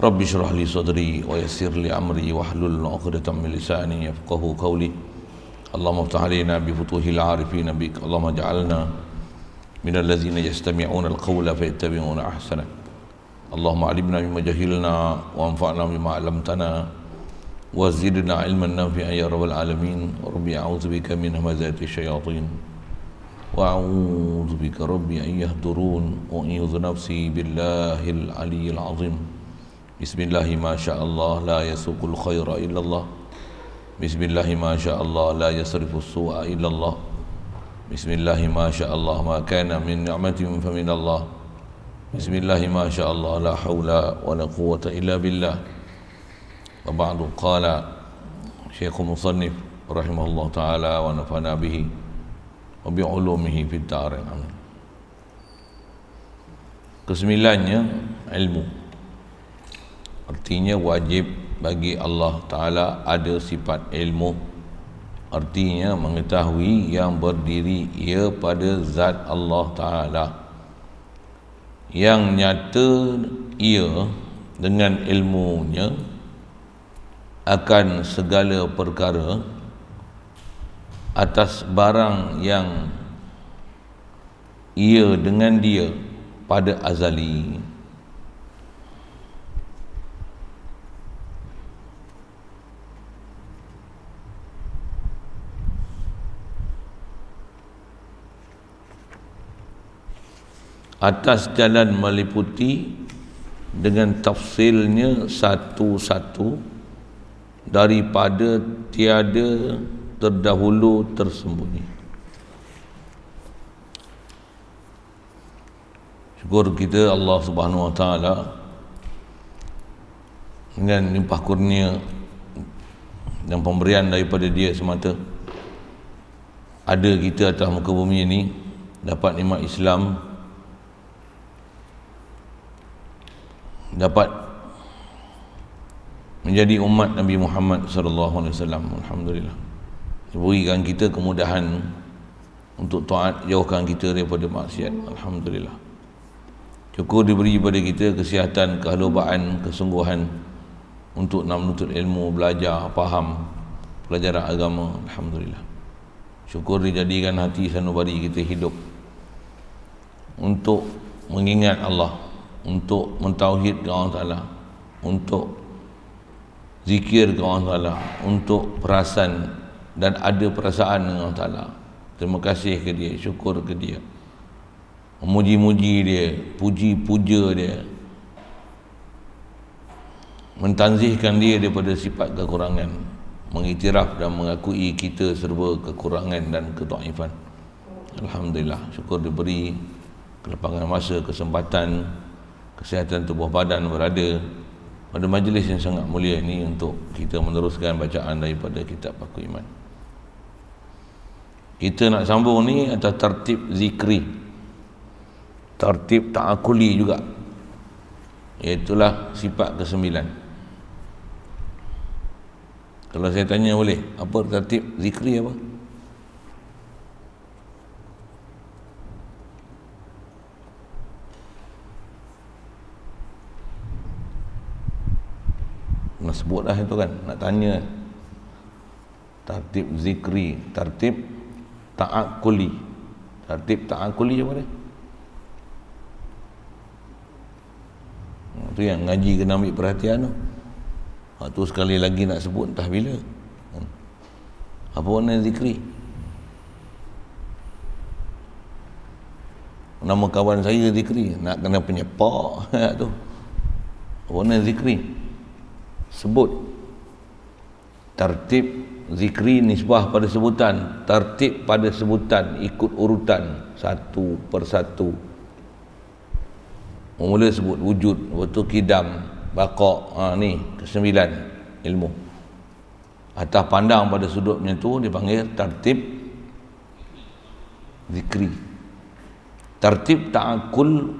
رب اشرح لي صدري ويسر لي أمري واحلل عقدة من لساني يفقه قولي اللهم افتح علينا بفتوح العارفين بك اللهم اجعلنا من الذين يستمعون القول فيتبعون أحسنه اللهم علمنا بما جهلنا وانفعنا بما علمتنا وزدنا علما نافعا يا رب العالمين ربي أعوذ بك من همزات الشياطين وأعوذ بك ربي أن يهدرون وأن نفسي بالله العلي العظيم بسم الله ما شاء الله لا يسوق الخير إلا الله بسم الله ما شاء الله لا يصرف السوء إلا الله بسم الله ما شاء الله ما كان من نعمة فمن الله بسم الله ما شاء الله لا حول ولا قوة إلا بالله وبعد قال شيخ مصنف رحمه الله تعالى ونفعنا به وبعلومه في الدار العمل الله ilmu artinya wajib bagi Allah Ta'ala ada sifat ilmu artinya mengetahui yang berdiri ia pada zat Allah Ta'ala yang nyata ia dengan ilmunya akan segala perkara atas barang yang ia dengan dia pada azali. atas jalan meliputi dengan tafsilnya satu-satu daripada tiada terdahulu tersembunyi syukur kita Allah subhanahu wa ta'ala dengan limpah kurnia dan pemberian daripada dia semata ada kita atas muka bumi ini dapat nikmat Islam dapat menjadi umat Nabi Muhammad sallallahu alaihi wasallam alhamdulillah diberikan kita kemudahan untuk taat jauhkan kita daripada maksiat alhamdulillah cukup diberi kepada kita kesihatan kehalubaan kesungguhan untuk nak menuntut ilmu belajar faham pelajaran agama alhamdulillah syukur dijadikan hati sanubari kita hidup untuk mengingat Allah untuk mentauhidkan Allah Ta'ala untuk zikirkan Allah Ta'ala untuk perasan dan ada perasaan dengan Allah Ta'ala terima kasih ke dia, syukur ke dia memuji-muji dia, puji-puja dia mentanzihkan dia daripada sifat kekurangan mengiktiraf dan mengakui kita serba kekurangan dan ketuaifan Alhamdulillah, syukur diberi kelepangan masa, kesempatan kesihatan tubuh badan berada pada majlis yang sangat mulia ini untuk kita meneruskan bacaan daripada kitab Paku Iman kita nak sambung ni atas tertib zikri tertib ta'akuli juga iaitulah sifat kesembilan kalau saya tanya boleh apa tertib zikri apa? nak sebut lah itu kan nak tanya tartib zikri tartib ta'akuli tartib ta'akuli apa dia itu yang ngaji kena ambil perhatian tu waktu ha, sekali lagi nak sebut entah bila hmm. apa warna zikri nama kawan saya zikri nak kena penyepak tu warna zikri sebut tertib zikri nisbah pada sebutan tertib pada sebutan ikut urutan satu persatu mula sebut wujud waktu kidam bakok ha, ni kesembilan ilmu atas pandang pada sudut macam tu dipanggil tertib zikri tertib ta'akul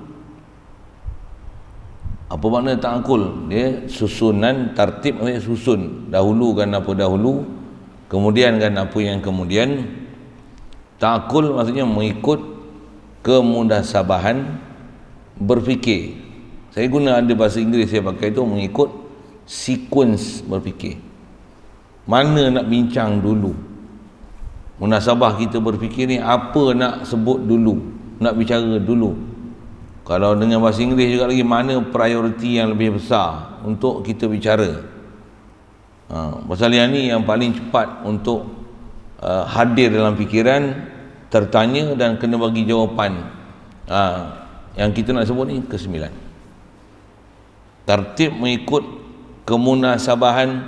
apa makna ta'akul dia susunan tertib maksudnya susun dahulukan apa dahulu kemudiankan apa yang kemudian ta'akul maksudnya mengikut kemudasabahan berfikir saya guna ada bahasa Inggeris saya pakai itu mengikut sequence berfikir mana nak bincang dulu munasabah kita berfikir ni apa nak sebut dulu nak bicara dulu kalau dengan bahasa Inggeris juga lagi mana prioriti yang lebih besar untuk kita bicara ha, pasal yang ni yang paling cepat untuk uh, hadir dalam fikiran tertanya dan kena bagi jawapan ha, yang kita nak sebut ni kesembilan tertib mengikut kemunasabahan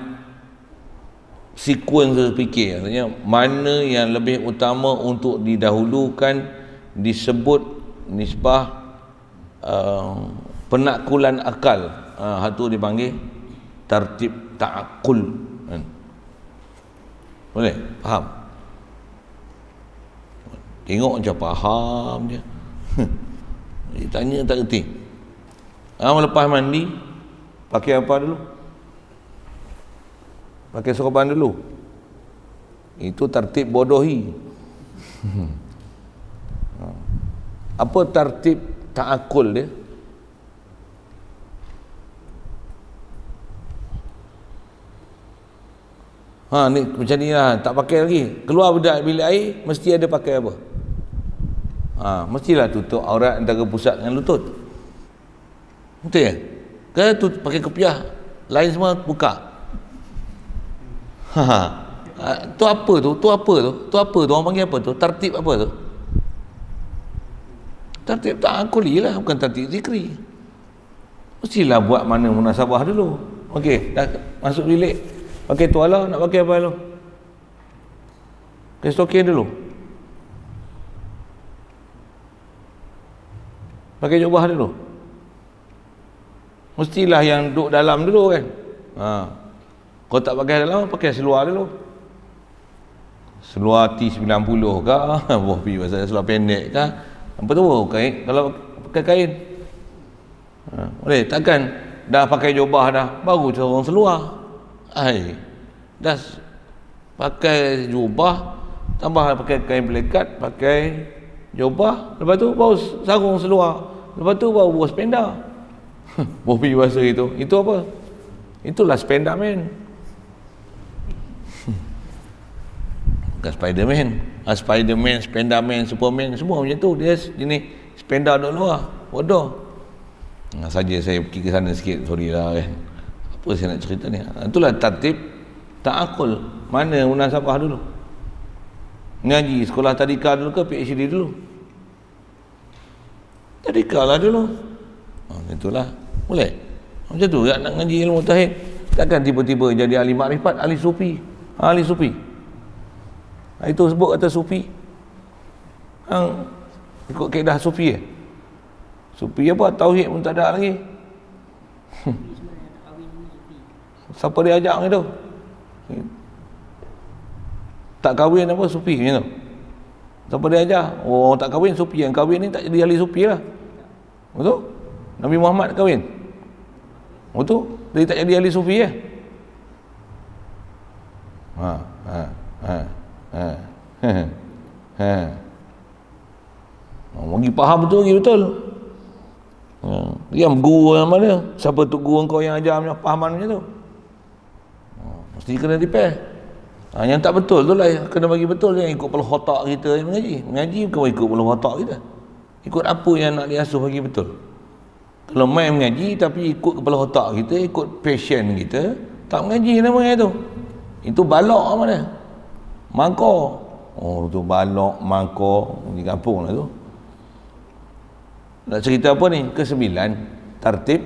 sequence fikir artinya mana yang lebih utama untuk didahulukan disebut nisbah Um, penakulan akal uh, ha, itu dipanggil tertib ta'akul kan? boleh? faham? tengok macam faham dia dia tanya tak kerti ah, orang lepas mandi pakai apa dulu? pakai soroban dulu itu tertib bodohi ha. apa tertib taakul dia ha ni macam ni lah tak pakai lagi keluar budak bilik air mesti ada pakai apa ha mestilah tutup aurat antara pusat dengan lutut betul ya ke tu pakai kepiah lain semua buka ha ha Uh, tu apa tu? Tu apa tu? Tu apa tu? Orang panggil apa tu? Tertib apa tu? tertib tak akuli lah bukan tertib zikri mestilah buat mana munasabah dulu Okey, dah masuk bilik ok tuala nak pakai apa dulu ok stokin dulu pakai jubah dulu mestilah yang duduk dalam dulu kan ha. kau tak pakai dalam pakai seluar dulu seluar T90 ke boh pergi pasal seluar pendek kah apa tu kain kalau pakai kain ha, boleh takkan dah pakai jubah dah baru corong seluar ai dah pakai jubah tambah pakai kain pelikat pakai jubah lepas tu baru sarung seluar lepas tu baru buah spenda bobi bahasa itu itu apa itulah spenda man bukan spider man uh, Spiderman, Spenderman, Superman semua macam tu dia jenis Spender duduk luar bodoh nah, saja saya pergi ke sana sikit sorry lah kan apa saya nak cerita ni ah, itulah tatib akul. mana munasabah dulu ngaji sekolah tadika dulu ke PhD dulu tadika lah dulu oh, itulah boleh macam tu nak ngaji ilmu tahid takkan tiba-tiba jadi ahli makrifat ahli sufi ahli sufi itu sebut kata sufi hang ikut kaedah sufi eh? sufi apa tauhid pun tak ada lagi hmm. siapa dia ajak ni tu tak kahwin apa sufi ni tu siapa dia ajar oh tak kahwin sufi yang kahwin ni tak jadi ahli sufi lah betul Nabi Muhammad kahwin betul dia tak jadi ahli sufi eh? ha ha ha Ha. ha. Ha. Bagi faham tu lagi betul. Ha. Yang guru yang mana? Siapa tu guru kau yang ajar macam fahaman macam tu? Ha. Mesti kena repair. Ha. yang tak betul tu lah kena bagi betul yang ikut pelu hotak kita yang mengaji. Mengaji bukan ikut pelu hotak kita. Ikut apa yang nak diasuh bagi betul. Kalau main mengaji tapi ikut kepala otak kita, ikut passion kita, tak mengaji namanya tu. Itu balok lah mana? Mangko. Oh tu balok mangko di kampung lah tu. Nak cerita apa ni? Kesembilan tertib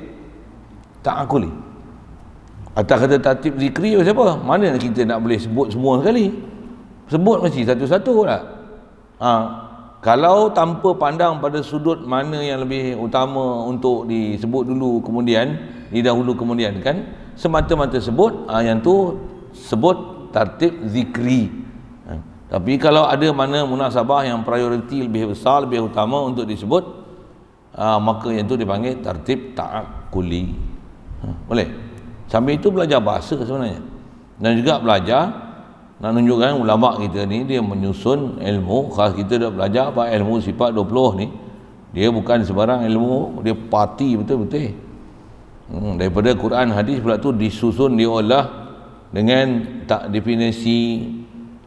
tak aku ni. Atas kata tertib zikri oh, siapa? Mana kita nak boleh sebut semua sekali? Sebut mesti satu-satu lah. Ha, kalau tanpa pandang pada sudut mana yang lebih utama untuk disebut dulu kemudian di dahulu kemudian kan semata-mata sebut ha, yang tu sebut tertib zikri tapi kalau ada mana munasabah yang prioriti lebih besar, lebih utama untuk disebut, uh, maka yang itu dipanggil tertib ta'akuli. Hmm, boleh? Sambil itu belajar bahasa sebenarnya. Dan juga belajar, nak tunjukkan ulama' kita ni, dia menyusun ilmu, khas kita dah belajar apa ilmu sifat 20 ni, dia bukan sebarang ilmu, dia pati betul-betul. Hmm, daripada Quran hadis pula tu disusun diolah dengan tak definisi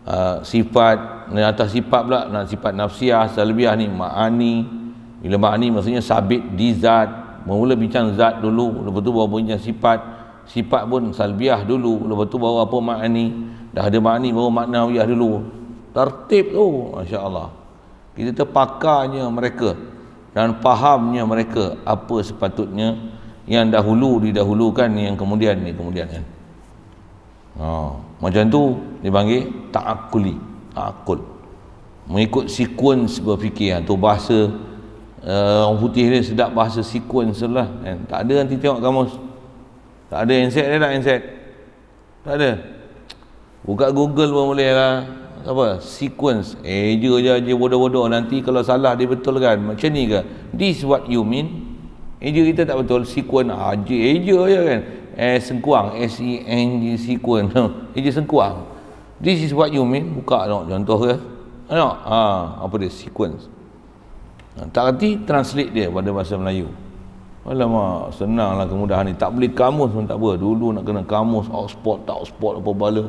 Ah, sifat dan atas sifat pula nak sifat nafsiah salbiah ni ma'ani bila ma'ani maksudnya sabit di zat mula bincang zat dulu lepas tu bawa punya sifat sifat pun salbiah dulu lepas tu bawa apa ma'ani dah ada ma'ani makna wiyah dulu tertib tu Masya Allah kita terpakarnya mereka dan fahamnya mereka apa sepatutnya yang dahulu didahulukan yang kemudian ni kemudian kan oh macam tu dipanggil ta'akuli akul mengikut sequence berfikir ha, tu bahasa uh, orang putih ni sedap bahasa sequence lah kan? Eh, tak ada nanti tengok kamu, tak ada handset dia tak handset tak ada buka google pun boleh lah apa sequence eh je je je bodoh-bodoh nanti kalau salah dia betul kan macam ni ke this what you mean eh je kita tak betul sequence ah, je, eh je je kan eh sengkuang S E N G C Q U A N G eh, eh je sengkuang this is what you mean buka tengok contoh ke No, ha, apa dia sequence ha, tak kerti translate dia pada bahasa Melayu alamak senanglah kemudahan ni tak beli kamus pun tak apa dulu nak kena kamus Oxford tak Oxford apa bala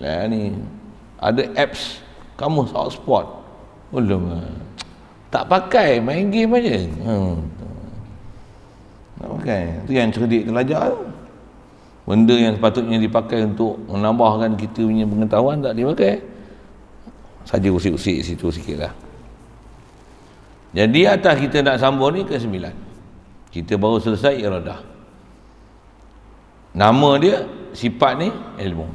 lah ni ada apps kamus Oxford alamak tak pakai main game aja hmm. tak pakai tu yang cerdik terlajar benda yang sepatutnya dipakai untuk menambahkan kita punya pengetahuan tak dipakai saja usik-usik situ sikit lah jadi atas kita nak sambung ni ke sembilan kita baru selesai iradah nama dia sifat ni ilmu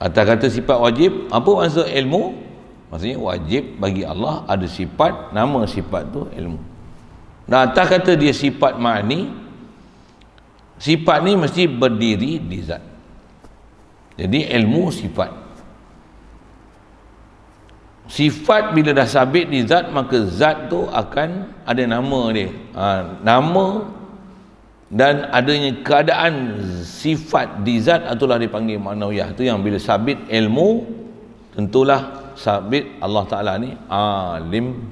atas kata sifat wajib apa maksud ilmu maksudnya wajib bagi Allah ada sifat nama sifat tu ilmu dan atas kata dia sifat ma'ni sifat ni mesti berdiri di zat jadi ilmu sifat sifat bila dah sabit di zat maka zat tu akan ada nama dia ha, nama dan adanya keadaan sifat di zat itulah dipanggil manawiyah itu yang bila sabit ilmu tentulah sabit Allah Ta'ala ni alim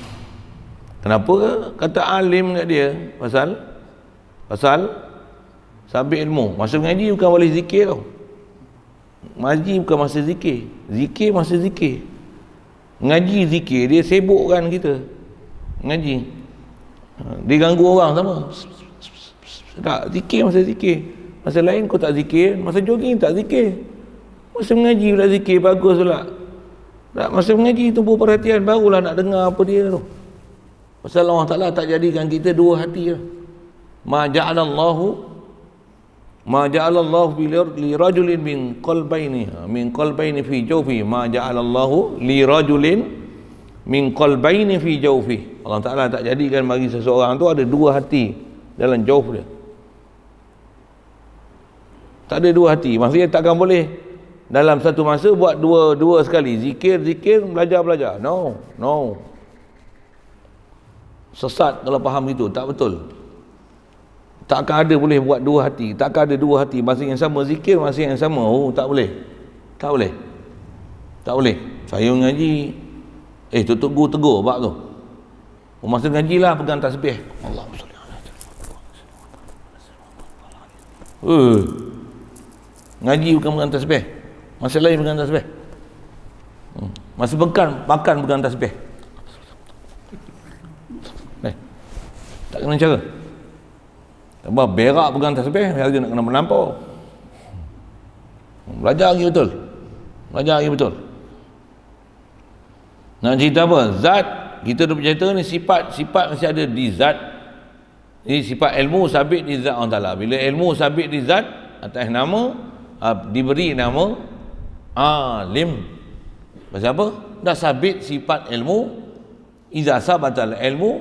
kenapa kata alim kat dia pasal pasal Sambil ilmu. Masa mengaji bukan boleh zikir tau. Mengaji bukan masa zikir. Zikir masa zikir. Ngaji zikir dia kan kita. Ngaji. Ha, dia ganggu orang sama. Tak zikir masa zikir. Masa lain kau tak zikir, masa jogging tak zikir. Masa mengaji pula zikir bagus pula. Tak masa mengaji tunggu perhatian barulah nak dengar apa dia tu. Pasal Allah Taala tak jadikan kita dua hati. Lah. Ma ja'alallahu ma ja'ala Allah li rajulin min qalbaini min qalbaini fi jawfi ma ja'ala Allah li rajulin min qalbaini fi jawfi Allah Taala tak jadikan bagi seseorang tu ada dua hati dalam jawf dia tak ada dua hati maksudnya takkan boleh dalam satu masa buat dua dua sekali zikir zikir belajar belajar no no sesat kalau faham itu tak betul tak ada boleh buat dua hati tak ada dua hati Masih yang sama zikir masih yang sama oh tak boleh tak boleh tak boleh saya mengaji eh tutup guru tegur bab tu oh, masa ngaji lah pegang tasbih Allah uh. ngaji bukan pegang tasbih masa lain pegang tasbih hmm. masa bekan makan pegang tasbih eh. tak kena cara Lepas berak pegang tasbih, dia nak kena menampau. Belajar lagi betul. Belajar lagi betul. Nak cerita apa? Zat, kita dah bercerita ni sifat, sifat mesti ada di zat. Ini sifat ilmu sabit di zat Allah Ta'ala. Bila ilmu sabit di zat, atas nama, ah, diberi nama, alim. Pasal apa? Dah sabit sifat ilmu, izah sabatal ilmu,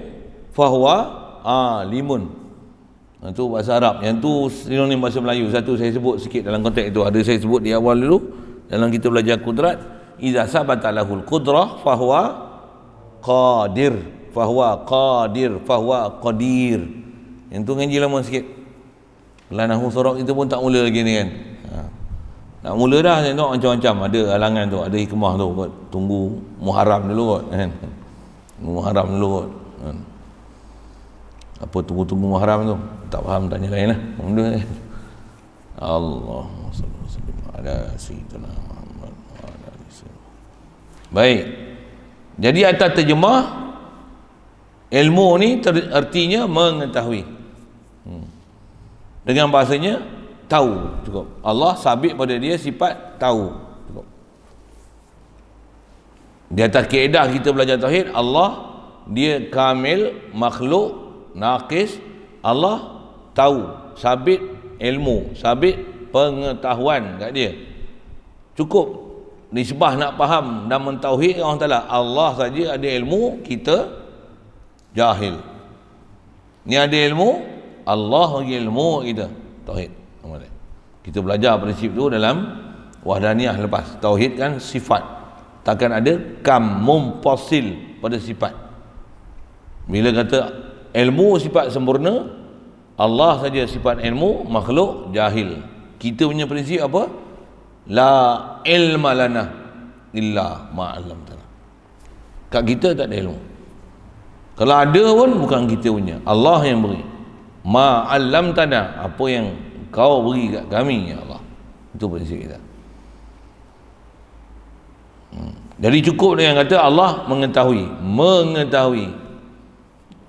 fahuwa alimun. Itu ha, bahasa Arab. Yang tu sinonim bahasa Melayu. Satu saya sebut sikit dalam konteks itu. Ada saya sebut di awal dulu. Dalam kita belajar kudrat. Iza sabata lahul kudrah fahuwa qadir. Fahuwa qadir. Fahuwa qadir. Yang tu ngaji lama sikit. Kalau sorok itu pun tak mula lagi ni kan. Ha. Nak mula dah saya tengok macam-macam. Ada halangan tu. Ada hikmah tu. Kot. Tunggu muharam dulu kot. Kan? Muharam dulu kot. Kan apa tunggu-tunggu mahram tu tak faham tanya lain lah benda ni Allah ada sayyidina Muhammad baik jadi atas terjemah ilmu ni ter- artinya mengetahui hmm. dengan bahasanya tahu cukup Allah sabit pada dia sifat tahu cukup di atas keedah kita belajar tauhid Allah dia kamil makhluk naqis Allah tahu sabit ilmu sabit pengetahuan kat dia cukup nisbah nak faham dan mentauhid Allah Ta'ala Allah saja ada ilmu kita jahil ni ada ilmu Allah bagi ilmu kita tauhid kita belajar prinsip tu dalam wahdaniyah lepas tauhid kan sifat takkan ada kam mumpasil pada sifat bila kata ilmu sifat sempurna Allah saja sifat ilmu makhluk jahil kita punya prinsip apa la ilma lana illa ma'alam tanah kat kita tak ada ilmu kalau ada pun bukan kita punya Allah yang beri ma'alam tanah apa yang kau beri kat kami ya Allah itu prinsip kita hmm. jadi cukup dengan kata Allah mengetahui mengetahui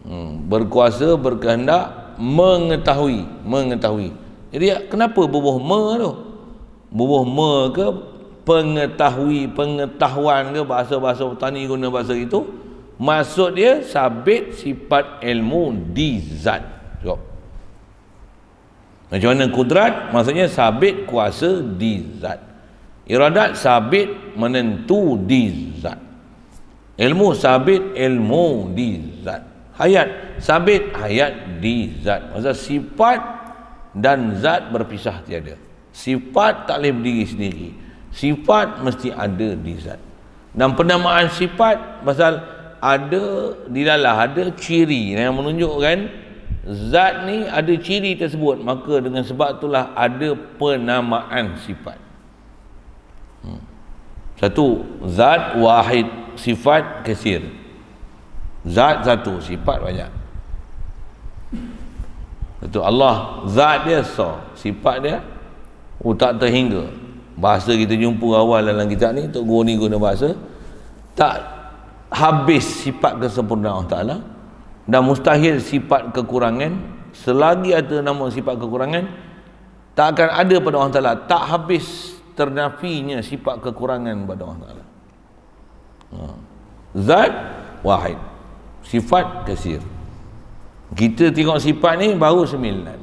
hmm. berkuasa berkehendak mengetahui mengetahui jadi kenapa bubuh me tu bubuh me ke pengetahui pengetahuan ke bahasa-bahasa petani guna bahasa itu maksud dia sabit sifat ilmu di zat tengok macam mana kudrat maksudnya sabit kuasa di zat iradat sabit menentu di zat ilmu sabit ilmu di zat hayat sabit hayat di zat Masa sifat dan zat berpisah tiada sifat tak boleh berdiri sendiri sifat mesti ada di zat dan penamaan sifat masa ada di dilalah ada ciri yang menunjukkan zat ni ada ciri tersebut maka dengan sebab itulah ada penamaan sifat hmm. satu zat wahid sifat kesir Zat satu, sifat banyak. Itu Allah zat dia so, sifat dia oh, tak terhingga. Bahasa kita jumpa awal dalam kitab ni, Tok Guru ni guna bahasa tak habis sifat kesempurnaan Allah Ta'ala dan mustahil sifat kekurangan selagi ada nama sifat kekurangan tak akan ada pada Allah Ta'ala tak habis ternafinya sifat kekurangan pada Allah Ta'ala ha. zat wahid sifat kasir kita tengok sifat ni baru sembilan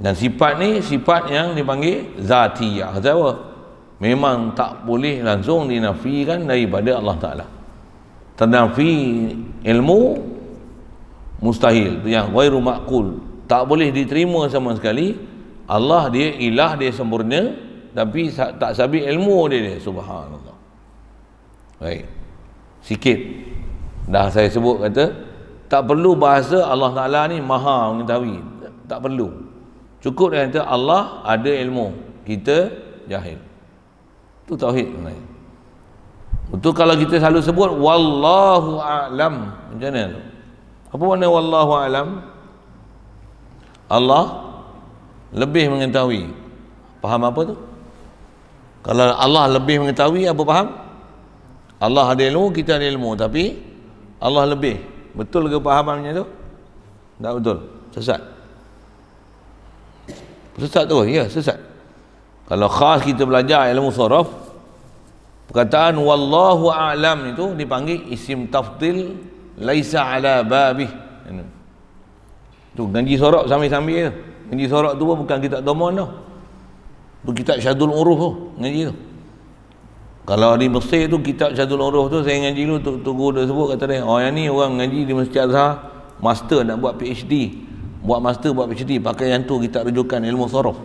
dan sifat ni sifat yang dipanggil zatiyah apa? memang tak boleh langsung dinafikan daripada Allah Ta'ala tanafi ilmu mustahil yang wairu makul tak boleh diterima sama sekali Allah dia ilah dia sempurna tapi tak sabit ilmu dia dia subhanallah baik sikit dah saya sebut kata tak perlu bahasa Allah Ta'ala ni maha mengetahui tak perlu cukup dengan kata Allah ada ilmu kita jahil Tu tauhid sebenarnya itu kalau kita selalu sebut wallahu a'lam macam mana apa makna wallahu a'lam Allah lebih mengetahui faham apa tu kalau Allah lebih mengetahui apa faham Allah ada ilmu kita ada ilmu tapi Allah lebih betul ke pahamannya tu tak betul sesat sesat tu ya sesat kalau khas kita belajar ilmu sorof perkataan wallahu a'lam itu dipanggil isim taftil laisa ala babi tu ganji sorok sambil-sambil tu ganji sorok tu pun bukan kitab domon tu tu kitab syadul uruf tu ganji tu kalau di Mesir tu kitab Syadul Uruf tu saya ngaji dulu tu tunggu dah sebut kata dia oh yang ni orang ngaji di Masjid Azhar master nak buat PhD buat master buat PhD pakai yang tu kita rujukan ilmu sorof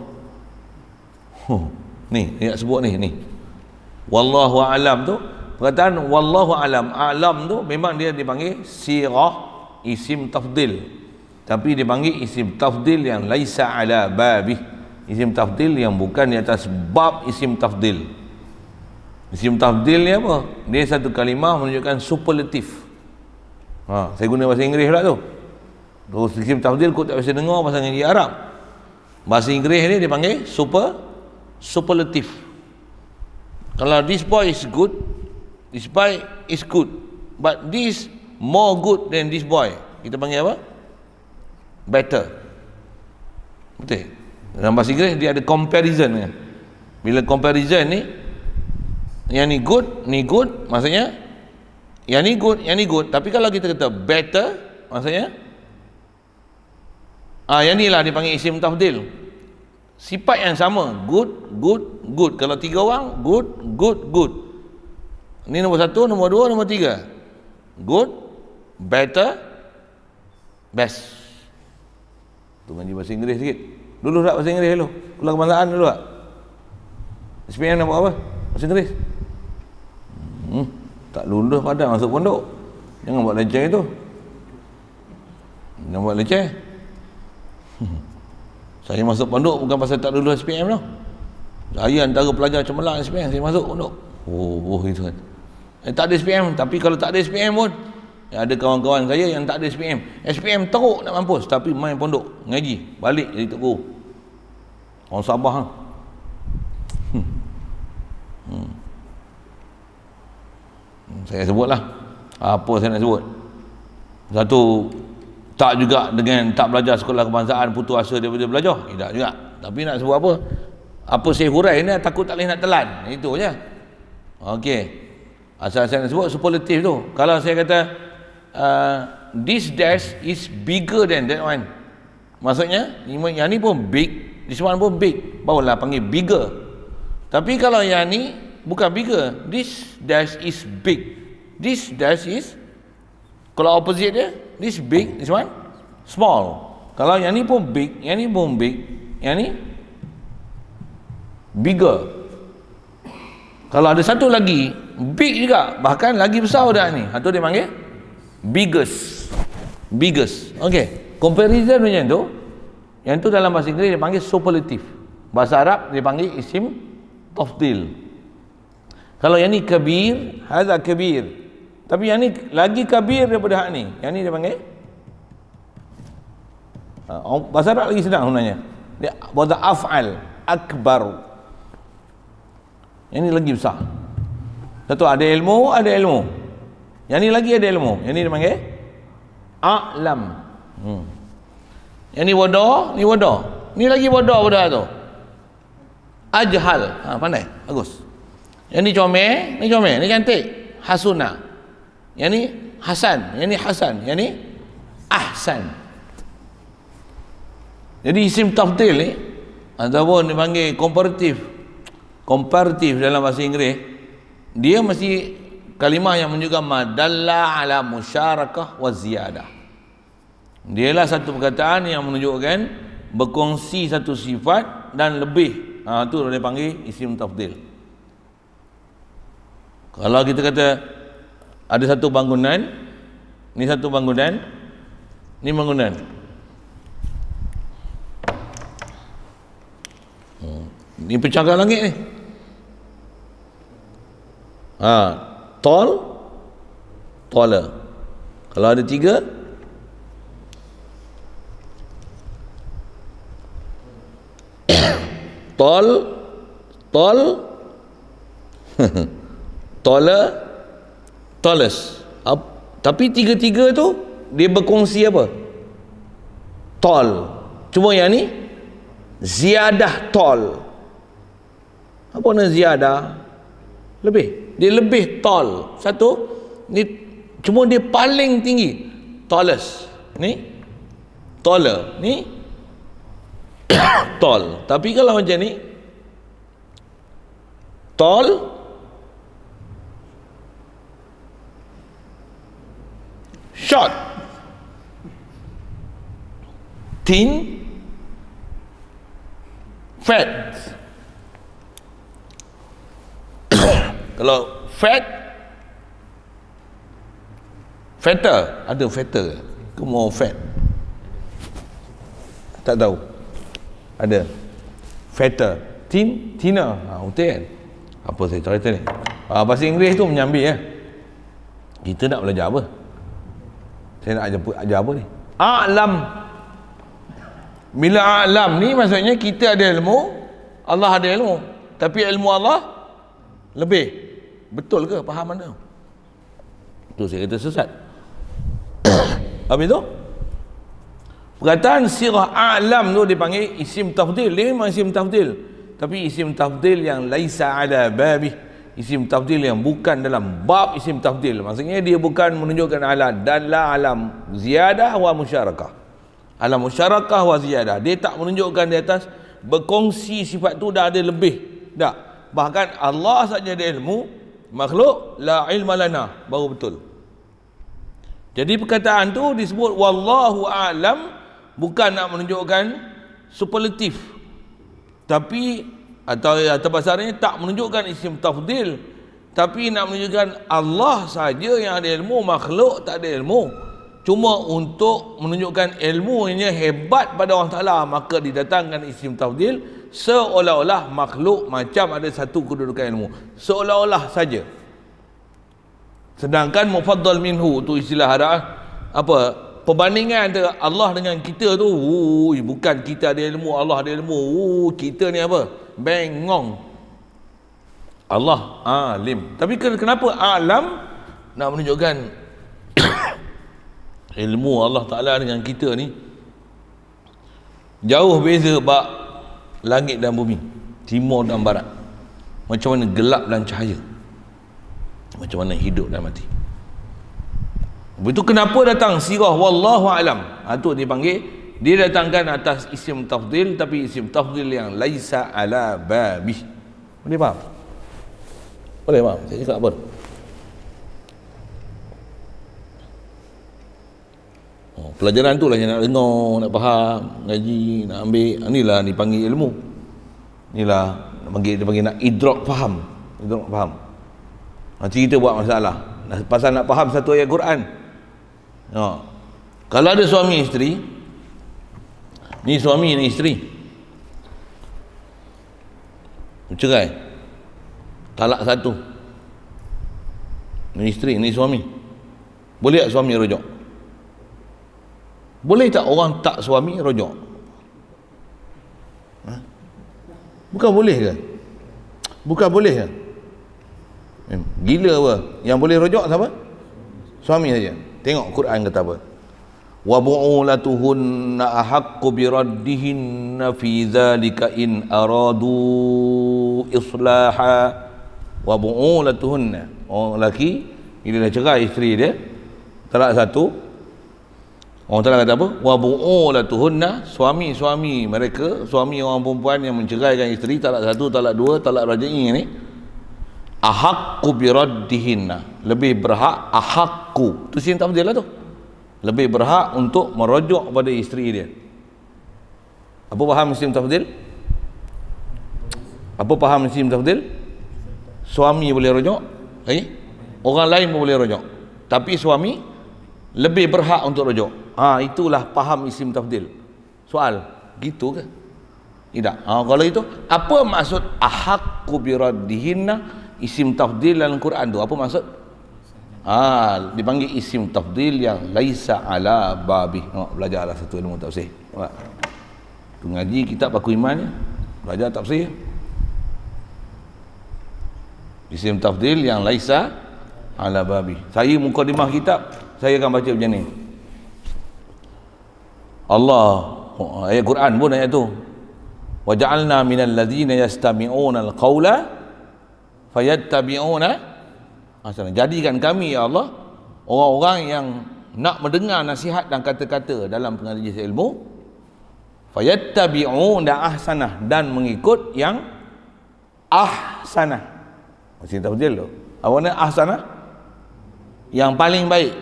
huh. ni dia sebut ni ni wallahu alam tu perkataan wallahu alam alam tu memang dia dipanggil sirah isim tafdil tapi dipanggil isim tafdil yang laisa ala babi isim tafdil yang bukan di atas bab isim tafdil Isim tafdil ni apa? Dia satu kalimah menunjukkan superlatif. Ha, saya guna bahasa Inggeris lah tu. Terus isim tafdil kau tak biasa dengar pasal ngaji Arab. Bahasa Inggeris ni dia panggil super superlatif. Kalau this boy is good, this boy is good. But this more good than this boy. Kita panggil apa? Better. Betul? Dalam bahasa Inggeris dia ada comparison. Bila comparison ni, yang ni good, ni good, maksudnya yang ni good, yang ni good. Tapi kalau kita kata better, maksudnya ah yang ni lah dipanggil isim tafdil. Sifat yang sama, good, good, good. Kalau tiga orang, good, good, good. Ni nombor satu, nombor dua, nombor tiga. Good, better, best. Tu manji bahasa Inggeris sikit. Dulu tak bahasa Inggeris dulu. Kalau kemasaan dulu tak? SPM nak buat apa? Bahasa Inggeris hmm? tak lulus pada masuk pondok jangan buat leceh itu jangan buat leceh hmm. saya masuk pondok bukan pasal tak lulus SPM tau saya antara pelajar cemerlang SPM saya masuk pondok oh, oh itu kan eh, tak ada SPM tapi kalau tak ada SPM pun yang ada kawan-kawan saya yang tak ada SPM SPM teruk nak mampus tapi main pondok ngaji balik jadi tok guru orang Sabah ha. hmm. hmm saya sebutlah apa saya nak sebut satu tak juga dengan tak belajar sekolah kebangsaan putus asa dia boleh belajar tidak juga tapi nak sebut apa apa saya hurai ni takut tak boleh nak telan itu je Okey. asal saya nak sebut superlatif tu kalau saya kata uh, this desk is bigger than that one maksudnya yang ni pun big this one pun big barulah panggil bigger tapi kalau yang ni bukan bigger this dash is big this dash is kalau opposite dia this big this one small kalau yang ni pun big yang ni pun big yang ni bigger kalau ada satu lagi big juga bahkan lagi besar udah ni atau dia panggil biggest biggest okey comparison macam tu yang tu dalam bahasa Inggeris dia panggil superlative bahasa Arab dia panggil isim tafdil kalau yang ni kabir, hadza kabir. Tapi yang ni lagi kabir daripada hak ni. Yang ni dia panggil ha, Bahasa Arab lagi senang sebenarnya. Dia bahasa af'al akbar. Yang ni lagi besar. Satu ada ilmu, ada ilmu. Yang ni lagi ada ilmu. Yang ni dia panggil a'lam. Hmm. Yang ni bodoh, ni bodoh. Ni lagi bodoh bodoh tu. Ajhal. Ha, pandai. Bagus. Yang ni comel, ni comel, ni cantik. Hasuna. Yang ni Hasan, yang ni Hasan, yang ni Ahsan. Jadi isim tafdil ni ataupun dipanggil komparatif. Komparatif dalam bahasa Inggeris, dia mesti kalimah yang menunjukkan madalla ala musyarakah wa ziyadah. Dialah satu perkataan yang menunjukkan berkongsi satu sifat dan lebih. Ha, tu dia panggil isim tafdil kalau kita kata ada satu bangunan ni satu bangunan ni bangunan hmm. ni pencakar langit ni ha, tall taller kalau ada tiga tall tall tola tolas Ap, tapi tiga-tiga tu dia berkongsi apa tol cuma yang ni ziyadah tol apa ni ziyadah lebih dia lebih tol satu ni cuma dia paling tinggi tolas ni tola ni tol tapi kalau macam ni tol Short, thin fat kalau fat fatter ada fatter ke more fat tak tahu ada fatter thin thinner ha, betul kan apa saya cerita ni ah, bahasa Inggeris tu menyambi ya kita nak belajar apa saya nak ajar, ajar apa ni alam bila alam ni maksudnya kita ada ilmu Allah ada ilmu tapi ilmu Allah lebih betul ke faham mana tu saya kata sesat habis tu perkataan sirah alam tu dipanggil isim tafdil ni memang isim tafdil tapi isim tafdil yang laisa ala babih isim tafdil yang bukan dalam bab isim tafdil maksudnya dia bukan menunjukkan ala dalla alam ziyadah wa musyarakah alam musyarakah wa ziyadah dia tak menunjukkan di atas berkongsi sifat tu dah ada lebih tak bahkan Allah saja ada ilmu makhluk la ilma lana baru betul jadi perkataan tu disebut wallahu alam bukan nak menunjukkan superlatif tapi atau atau pasarnya tak menunjukkan isim tafdil tapi nak menunjukkan Allah saja yang ada ilmu makhluk tak ada ilmu cuma untuk menunjukkan ilmunya hebat pada Allah Taala maka didatangkan isim tafdil seolah-olah makhluk macam ada satu kedudukan ilmu seolah-olah saja sedangkan mufaddal minhu tu istilah Arab ah, apa perbandingan antara Allah dengan kita tu wuh, bukan kita ada ilmu Allah ada ilmu wuh, kita ni apa bengong Allah alim tapi kenapa alam nak menunjukkan ilmu Allah Ta'ala dengan kita ni jauh beza bak langit dan bumi timur dan barat macam mana gelap dan cahaya macam mana hidup dan mati Betul kenapa datang sirah wallahu alam itu ha, dipanggil dia datangkan atas isim tafdil tapi isim tafdil yang laisa ala babi boleh faham boleh faham saya cakap apa oh, pelajaran tu lah yang nak dengar nak faham ngaji nak ambil ah, inilah ni panggil ilmu inilah nak panggil dia panggil nak idrak faham idrak faham nanti ah, kita buat masalah pasal nak faham satu ayat Quran oh. kalau ada suami isteri ni suami ni isteri bercerai talak satu ni isteri ni suami boleh tak suami rojok? boleh tak orang tak suami rojok? ha? bukan boleh ke bukan boleh ke gila apa yang boleh rojok siapa suami saja tengok Quran kata apa wa bu'ulatuhunna ahaqqu bi fi dhalika in aradu islaha wa bu'ulatuhunna orang lelaki bila dah cerai isteri dia talak satu orang talak kata apa wa bu'ulatuhunna suami-suami mereka suami orang perempuan yang menceraikan isteri talak satu talak dua talak raja'i ni ahaqqu bi lebih berhak ahaqqu tu sini tak lah tu lebih berhak untuk merujuk kepada isteri dia apa faham muslim tafdil apa faham muslim tafdil suami boleh rujuk eh? orang lain pun boleh rujuk tapi suami lebih berhak untuk rujuk ha, itulah faham isim tafdil soal gitu ke tidak ha, kalau itu apa maksud ahakku biradihinna isim tafdil dalam Quran tu apa maksud Ah, dipanggil isim tafdil yang laisa ala babi. Oh, belajarlah satu ilmu tafsir. Nampak? Pengaji kitab Baku Iman ya, belajar tafsir. Isim tafdil yang laisa ala babi. Saya mukadimah kitab, saya akan baca macam ni. Allah oh, ayat Quran pun ayat tu. Wa ja'alna minal ladzina yastami'una al-qawla fayattabi'una Hasanah. Jadikan kami, Ya Allah, orang-orang yang nak mendengar nasihat dan kata-kata dalam pengajian ilmu, fayattabi'u da'ahsanah dan mengikut yang ahsanah. Masih tak betul tu. Apa ni ahsanah? Yang paling baik.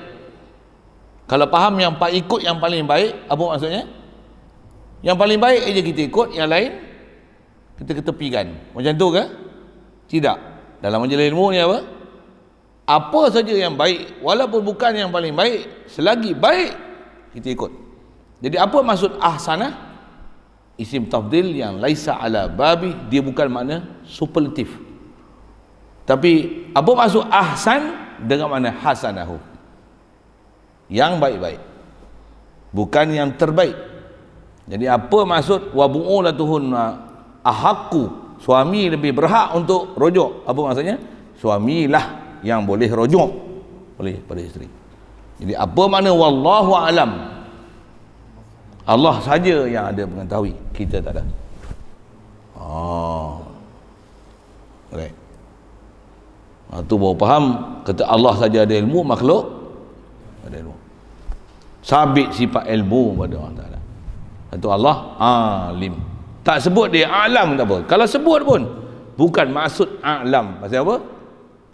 Kalau faham yang pak ikut yang paling baik, apa maksudnya? Yang paling baik aja kita ikut, yang lain kita ketepikan. Macam tu ke? Tidak. Dalam majlis ilmu ni apa? apa saja yang baik walaupun bukan yang paling baik selagi baik kita ikut jadi apa maksud ahsanah isim tafdil yang laisa ala babi dia bukan makna superlatif tapi apa maksud ahsan dengan makna hasanahu yang baik-baik bukan yang terbaik jadi apa maksud wa bu'ulatuhun ahakku suami lebih berhak untuk rojok apa maksudnya suamilah yang boleh rujuk boleh pada isteri jadi apa makna wallahu alam Allah saja yang ada mengetahui kita tak ada oh okey ha, tu baru faham kata Allah saja ada ilmu makhluk ada ilmu sabit sifat ilmu pada Allah Taala satu Allah alim tak sebut dia alam tak apa kalau sebut pun bukan maksud alam pasal apa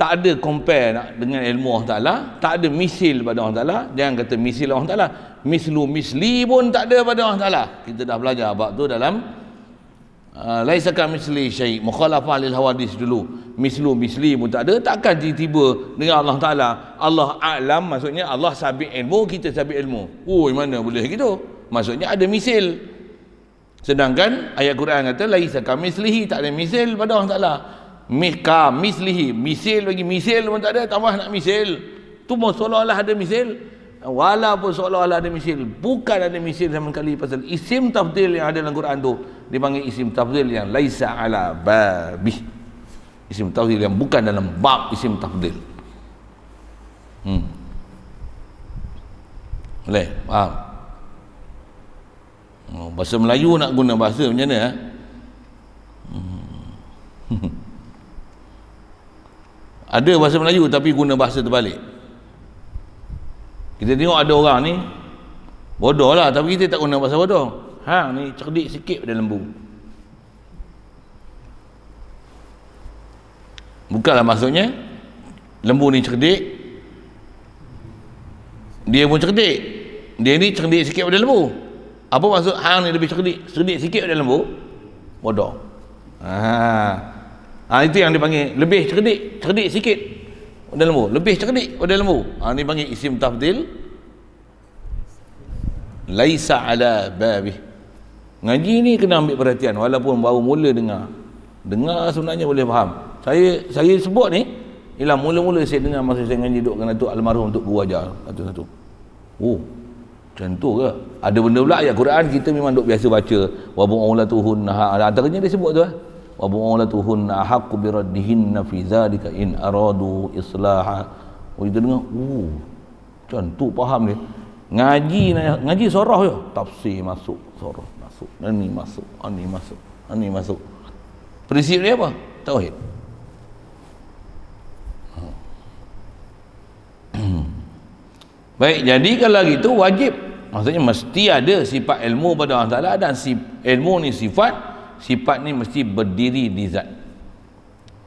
tak ada compare dengan ilmu Allah Ta'ala tak ada misil pada Allah Ta'ala jangan kata misil Allah Ta'ala mislu misli pun tak ada pada Allah Ta'ala kita dah belajar bab tu dalam uh, Laisaka misli syaih Mukhalafah lil hawadis dulu Mislu misli pun tak ada Takkan tiba-tiba dengan Allah Ta'ala Allah alam maksudnya Allah sabit ilmu Kita sabit ilmu Oh mana boleh gitu Maksudnya ada misil Sedangkan ayat Quran kata Laisaka mislihi tak ada misil pada Allah Ta'ala Mika mislihi Misil lagi misil pun tak ada Tambah nak misil Tu pun seolah-olah ada misil Walaupun seolah-olah ada misil Bukan ada misil sama sekali Pasal isim tafdil yang ada dalam Quran tu Dipanggil isim tafdil yang Laisa ala babi Isim tafdil yang bukan dalam bab isim tafdil Hmm. Boleh, faham? Oh, bahasa Melayu nak guna bahasa macam mana? Eh? Hmm. ada bahasa Melayu tapi guna bahasa terbalik kita tengok ada orang ni bodoh lah tapi kita tak guna bahasa bodoh ha ni cerdik sikit pada lembu bukanlah maksudnya lembu ni cerdik dia pun cerdik dia ni cerdik sikit pada lembu apa maksud hang ni lebih cerdik cerdik sikit pada lembu bodoh ha ha, itu yang dipanggil lebih cerdik cerdik sikit pada lembu lebih cerdik pada lembu ha, ini panggil isim tafdil laisa ala babih ngaji ni kena ambil perhatian walaupun baru mula dengar dengar sebenarnya boleh faham saya saya sebut ni ialah mula-mula saya dengar masa saya ngaji duduk dengan Datuk Almarhum untuk guru wajar satu-satu oh macam tu ke ada benda pula ayat Quran kita memang duduk biasa baca wabung allah wabu'ulatuhun ha, antaranya dia sebut tu eh? وبعولتهن أحق بردهن في ذلك إن أرادوا إصلاحا kita oh, dengar uh, oh, cantik faham ni ngaji ngaji sorah je ya? tafsir masuk sorah masuk Ani masuk ani masuk ani masuk prinsip dia apa tauhid hmm. baik jadi kalau gitu wajib maksudnya mesti ada sifat ilmu pada Allah Taala dan si ilmu ni sifat sifat ni mesti berdiri di zat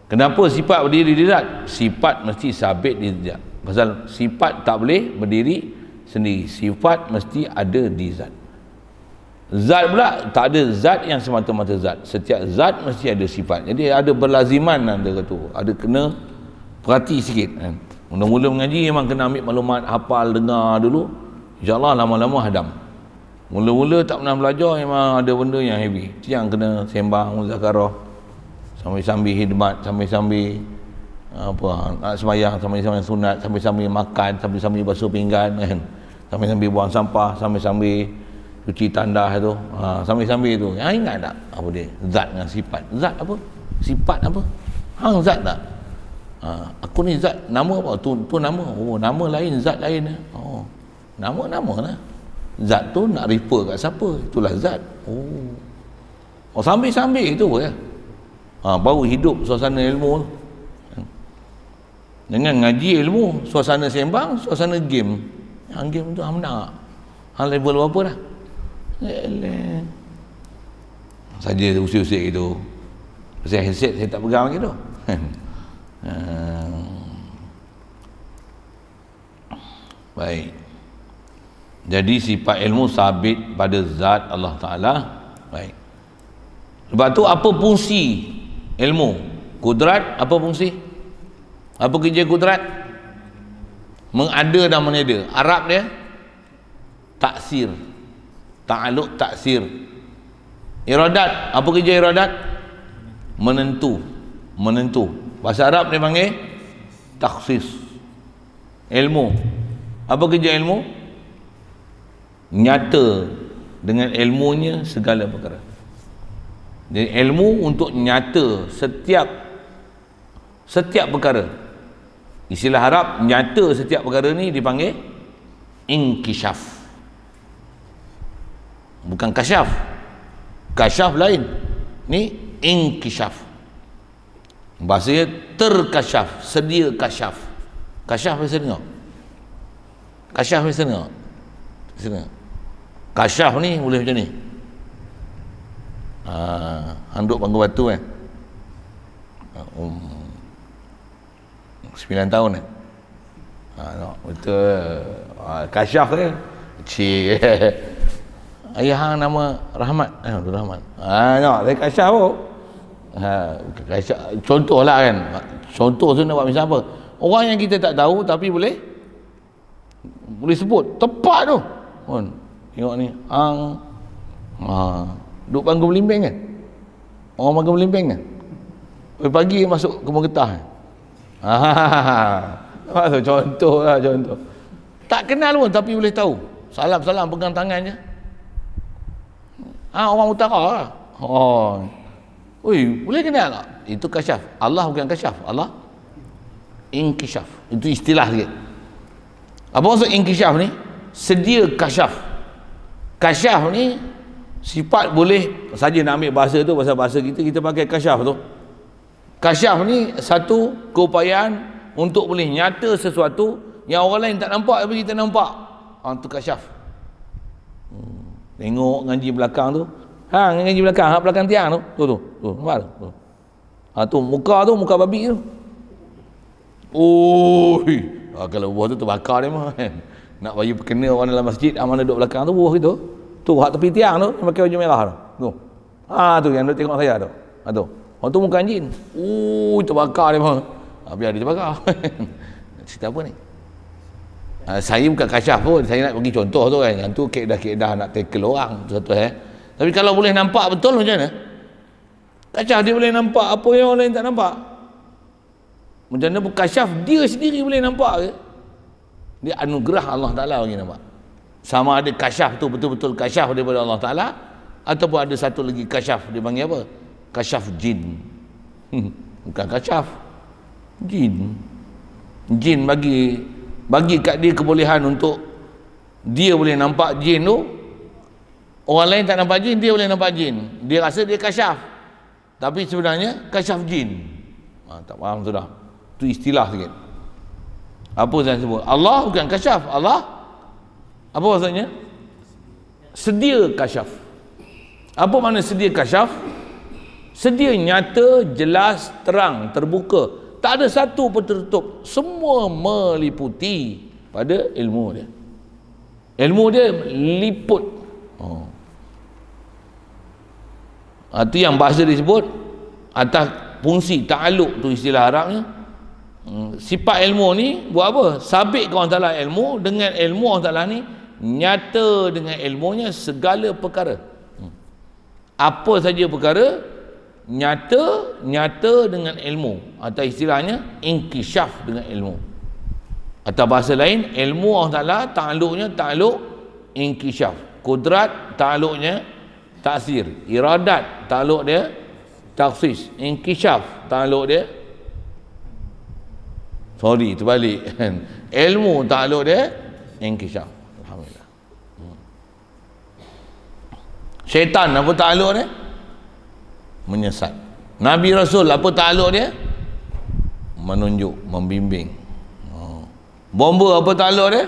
kenapa sifat berdiri di zat sifat mesti sabit di zat pasal sifat tak boleh berdiri sendiri sifat mesti ada di zat zat pula tak ada zat yang semata-mata zat setiap zat mesti ada sifat jadi ada berlaziman lah anda kata ada kena perhati sikit kan. mula-mula mengaji memang kena ambil maklumat hafal dengar dulu insyaAllah lama-lama hadam Mula-mula tak pernah belajar memang ada benda yang heavy. Siang kena sembang muzakarah. Sambil-sambil khidmat, sambil-sambil apa nak sembahyang, sambil-sambil sunat, sambil-sambil makan, sambil-sambil basuh pinggan kan. Sambil-sambil buang sampah, sambil-sambil cuci tandas tu. Ha, sambil-sambil tu. Ha, ingat tak apa dia? Zat dengan sifat. Zat apa? Sifat apa? Hang zat tak? Ha, aku ni zat nama apa? Tu, tu nama. Oh, nama lain, zat lain. Eh? Oh, nama-nama lah zat tu nak refer kat siapa itulah zat oh, oh sambil-sambil itu, ya ha, baru hidup suasana ilmu tu dengan ngaji ilmu suasana sembang suasana game yang game tu hang nak hang level berapa dah saja usik-usik gitu saya headset saya tak pegang lagi tu ha. baik jadi sifat ilmu sabit pada zat Allah Ta'ala. Baik. Sebab tu apa fungsi ilmu? Kudrat apa fungsi? Apa kerja kudrat? Mengada dan meneda. Arab dia? Taksir. Ta'aluk taksir. Iradat. Apa kerja iradat? Menentu. Menentu. Bahasa Arab dia panggil? Taksis. Ilmu. Apa kerja ilmu? Ilmu nyata dengan ilmunya segala perkara jadi ilmu untuk nyata setiap setiap perkara istilah harap nyata setiap perkara ni dipanggil inkishaf bukan kasyaf kasyaf lain ni inkishaf bahasanya terkasyaf sedia kasyaf kasyaf biasa dengar kasyaf biasa dengar biasa dengar kasyaf ni boleh macam ni Ah, handuk panggung batu kan eh? um, 9 tahun kan eh? ah, no, betul ah, kasyaf ke cik ayah hang nama Rahmat eh, Abdul Rahmat ah, no, saya kasyaf pun oh. Ha, ah, kasyaf contoh lah kan contoh tu nak buat macam apa orang yang kita tak tahu tapi boleh boleh sebut tepat tu oh tengok ni ang ha duk panggung belimbing kan orang panggung belimbing kan pagi, pagi masuk ke getah ha ha contoh lah contoh tak kenal pun tapi boleh tahu salam-salam pegang tangannya ah ha, orang utara lah oh Ui, boleh kenal tak itu kasyaf Allah bukan kasyaf Allah inkisyaf itu istilah dia apa maksud inkisyaf ni sedia kasyaf kasyaf ni sifat boleh saja nak ambil bahasa tu pasal bahasa kita kita pakai kasyaf tu kasyaf ni satu keupayaan untuk boleh nyata sesuatu yang orang lain tak nampak tapi kita nampak ha, tu kasyaf hmm, tengok nganji belakang tu ha nganji belakang ha, belakang tiang tu tu tu, tu nampak tu, tu. Ha, tu muka tu muka babi tu Oi, oh, ha, kalau buah tu terbakar dia mah. Nak bagi kena orang dalam masjid, ha, mana duduk belakang tu buah gitu tu hak tepi tiang tu yang pakai baju merah tu tu ha tu yang duk tengok saya tu ha tu orang tu bukan jin uh terbakar dia bang ha, biar dia terbakar cerita apa ni ha, saya bukan kasyaf pun saya nak bagi contoh tu kan yang tu kedah kedah nak tackle orang tu satu eh tapi kalau boleh nampak betul macam mana kasyaf dia boleh nampak apa yang orang lain tak nampak macam mana kasyaf dia sendiri boleh nampak ke dia anugerah Allah Ta'ala bagi nampak sama ada kasyaf tu betul-betul kasyaf daripada Allah Ta'ala ataupun ada satu lagi kasyaf dia panggil apa? kasyaf jin bukan kasyaf jin jin bagi bagi kat dia kebolehan untuk dia boleh nampak jin tu orang lain tak nampak jin dia boleh nampak jin dia rasa dia kasyaf tapi sebenarnya kasyaf jin ha, tak faham sudah tu istilah sikit apa yang saya sebut Allah bukan kasyaf Allah apa maksudnya sedia kasyaf apa makna sedia kasyaf sedia nyata jelas terang terbuka tak ada satu pun tertutup semua meliputi pada ilmu dia ilmu dia liput oh. itu ah, yang bahasa disebut atas fungsi ta'aluk tu istilah Arabnya hmm, sifat ilmu ni buat apa sabitkan Allah Ta'ala ilmu dengan ilmu orang Ta'ala ni nyata dengan ilmunya segala perkara hmm. apa saja perkara nyata nyata dengan ilmu atau istilahnya inkisyaf dengan ilmu atau bahasa lain ilmu Allah Ta'ala ta'aluknya ta'aluk inkisyaf kudrat ta'aluknya taksir iradat ta'aluk dia taksis inkisyaf ta'aluk dia sorry terbalik ilmu ta'aluk dia inkisyaf syaitan apa takluk dia menyesat Nabi Rasul apa takluk dia menunjuk membimbing oh. bomba apa takluk dia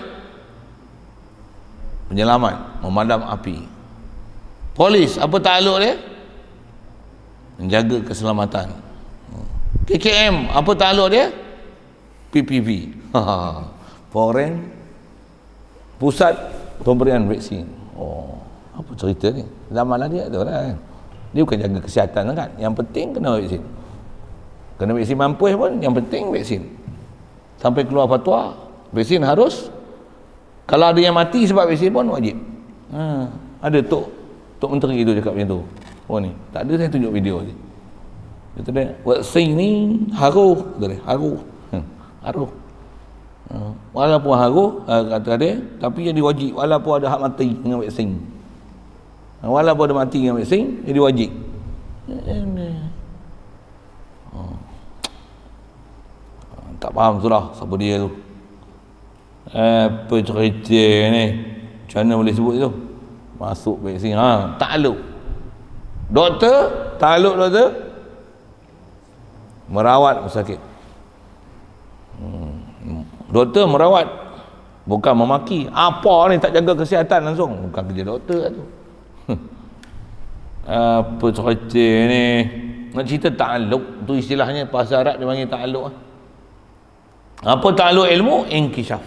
penyelamat memadam api polis apa takluk dia menjaga keselamatan oh. KKM apa takluk dia PPV foreign pusat pemberian vaksin oh apa cerita ni zaman lah dia tu lah kan dia bukan jaga kesihatan sangat yang penting kena vaksin kena vaksin mampu pun yang penting vaksin sampai keluar fatwa vaksin harus kalau ada yang mati sebab vaksin pun wajib ha, ada tok tok menteri itu cakap macam tu oh ni tak ada saya tunjuk video ni kata dia vaksin ni haruh kata dia haruh hmm. haruh hmm. walaupun haruh eh, kata dia tapi jadi wajib walaupun ada hak mati dengan vaksin Ha, walaupun dia mati dengan vaksin, jadi wajib. Ha. Ha, tak faham tu lah siapa dia tu. Apa cerita ni? Macam mana boleh sebut tu? Masuk vaksin. Ha, tak aluk. Doktor, tak aluk doktor. Merawat pesakit. Hmm. Doktor merawat. Bukan memaki. Apa ni tak jaga kesihatan langsung. Bukan kerja doktor lah tu. Lah apa cerita ni nak cerita ta'aluk tu istilahnya pasal Arab dia panggil ta'aluk ah. apa ta'aluk ilmu inkishaf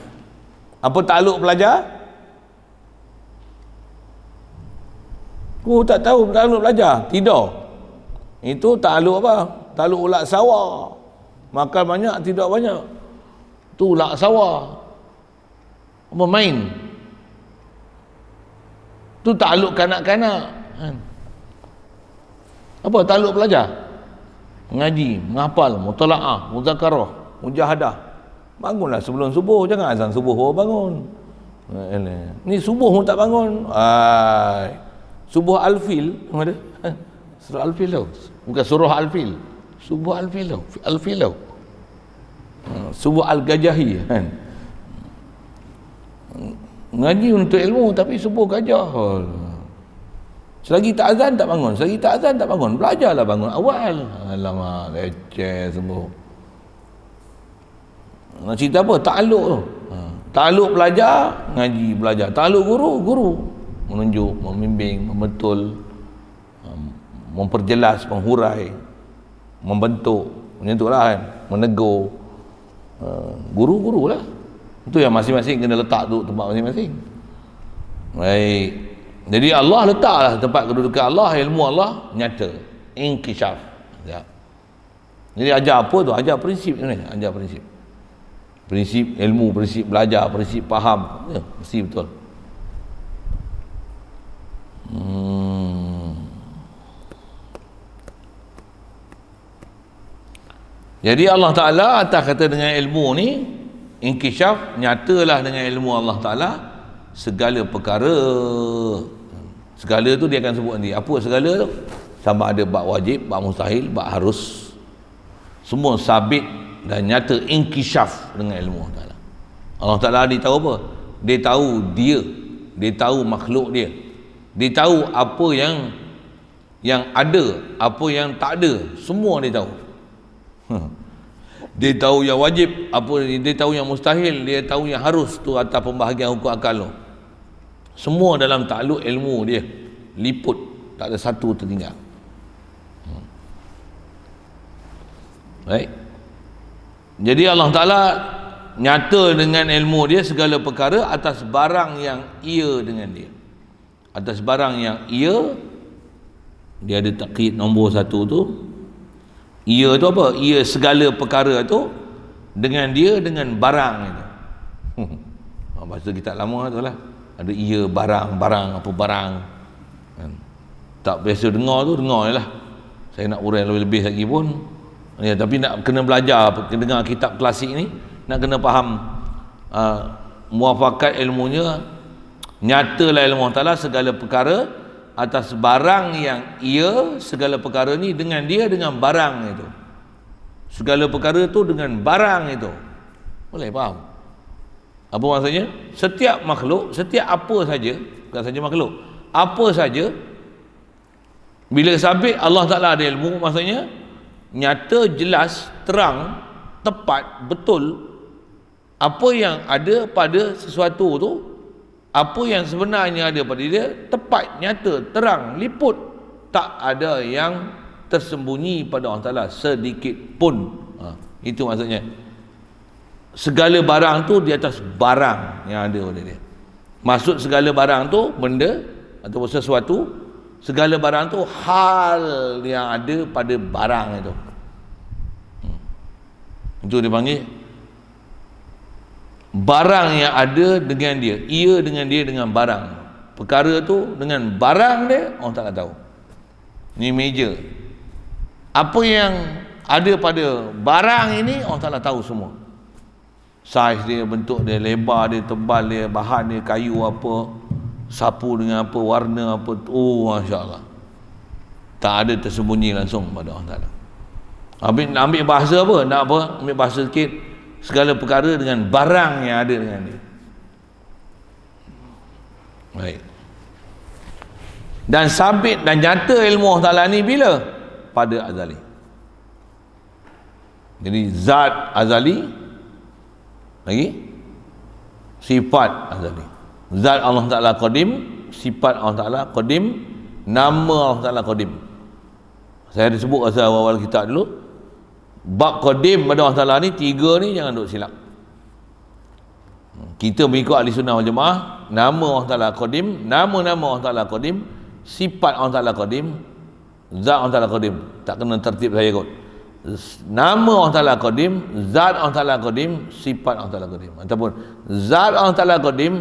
apa ta'aluk pelajar oh tak tahu ta'aluk pelajar tidur itu ta'aluk apa ta'aluk ulat sawah makan banyak tidur banyak tu ulat sawah apa main tu takluk kanak-kanak kan? apa takluk pelajar mengaji, menghafal, mutala'ah, muzakarah, mujahadah bangunlah sebelum subuh, jangan azan subuh baru bangun ni subuh pun tak bangun Ay. subuh alfil ada? surah alfil tau bukan surah alfil subuh alfil tau alfil tau hmm, subuh al kan mengaji untuk ilmu tapi subuh gajah selagi tak azan tak bangun selagi tak azan tak bangun belajarlah bangun awal alamak leceh subuh nak cerita apa takluk tu ha. takluk pelajar ngaji belajar takluk guru guru menunjuk membimbing membetul ha. memperjelas menghurai membentuk menyentuhlah kan menegur ha. guru-guru lah itu yang masing-masing kena letak duduk tempat masing-masing. Baik. Jadi Allah letaklah tempat kedudukan Allah, ilmu Allah nyata. Inkishaf. Ya. Jadi ajar apa tu? Ajar prinsip ni. Ajar prinsip. Prinsip ilmu, prinsip belajar, prinsip faham. Ya, mesti betul. Hmm. Jadi Allah Ta'ala atas kata dengan ilmu ni inkisyaf nyatalah dengan ilmu Allah Ta'ala segala perkara segala tu dia akan sebut nanti apa segala tu sama ada bak wajib bak mustahil bak harus semua sabit dan nyata inkisyaf dengan ilmu Allah Ta'ala Allah Ta'ala dia tahu apa dia tahu dia dia tahu makhluk dia dia tahu apa yang yang ada apa yang tak ada semua dia tahu hmm dia tahu yang wajib apa dia tahu yang mustahil dia tahu yang harus tu atas pembahagian hukum akal tu semua dalam takluk ilmu dia liput tak ada satu tertinggal hmm. baik jadi Allah Ta'ala nyata dengan ilmu dia segala perkara atas barang yang ia dengan dia atas barang yang ia dia ada takit nombor satu tu ia tu apa ia segala perkara tu dengan dia dengan barang itu bahasa kita lama tu lah ada ia barang barang apa barang kan? tak biasa dengar tu dengar je lah saya nak urai lebih-lebih lagi pun ya, tapi nak kena belajar dengar kitab klasik ni nak kena faham uh, muafakat ilmunya nyatalah ilmu Allah segala perkara atas barang yang ia segala perkara ni dengan dia dengan barang itu segala perkara tu dengan barang itu boleh faham apa maksudnya setiap makhluk setiap apa saja bukan saja makhluk apa saja bila sabit Allah Ta'ala ada ilmu maksudnya nyata jelas terang tepat betul apa yang ada pada sesuatu tu apa yang sebenarnya ada pada dia tepat nyata terang liput tak ada yang tersembunyi pada Allah Taala sedikit pun ha, itu maksudnya segala barang tu di atas barang yang ada pada dia maksud segala barang tu benda atau sesuatu segala barang tu hal yang ada pada barang itu hmm. itu dia barang yang ada dengan dia ia dengan dia dengan barang perkara tu dengan barang dia orang tak tahu ni meja apa yang ada pada barang ini orang taklah tahu semua saiz dia bentuk dia lebar dia tebal dia bahan dia kayu apa sapu dengan apa warna apa oh masyaallah tak ada tersembunyi langsung pada orang taklah ambil ambil bahasa apa nak apa ambil bahasa sikit segala perkara dengan barang yang ada dengan dia baik dan sabit dan nyata ilmu Allah Ta'ala ni bila? pada azali jadi zat azali lagi sifat azali zat Allah Ta'ala Qadim sifat Allah Ta'ala Qadim nama Allah Ta'ala Qadim saya ada sebut asal awal-awal kitab dulu Bak qadim pada Allah Ta'ala ni tiga ni jangan duduk silap kita mengikut ahli sunnah wal jemaah nama Allah Ta'ala qadim nama-nama Allah Ta'ala qadim sifat Allah Ta'ala qadim zat Allah Ta'ala qadim tak kena tertib saya kot nama Allah Ta'ala qadim zat Allah Ta'ala qadim sifat Allah Ta'ala qadim ataupun zat Allah Ta'ala qadim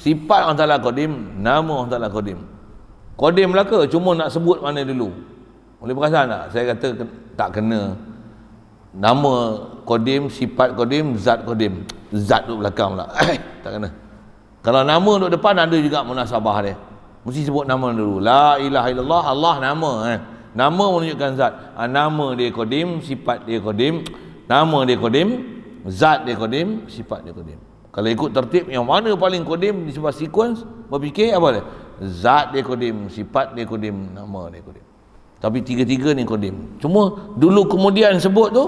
sifat Allah Ta'ala qadim nama Allah Ta'ala qadim qadim lah ke cuma nak sebut mana dulu boleh perasan tak saya kata tak kena nama Kodim, sifat Kodim, zat Kodim. Zat duduk belakang pula. tak kena. Kalau nama duduk depan ada juga munasabah dia. Mesti sebut nama dulu. La ilaha illallah, Allah nama. Eh. Nama menunjukkan zat. Ha, nama dia Kodim, sifat dia Kodim. Nama dia Kodim, zat dia Kodim, sifat dia Kodim. Kalau ikut tertib yang mana paling Kodim di sebuah sequence, berfikir apa dia? Zat dia Kodim, sifat dia Kodim, nama dia Kodim. Tapi tiga-tiga ni Kodim. Cuma dulu kemudian sebut tu,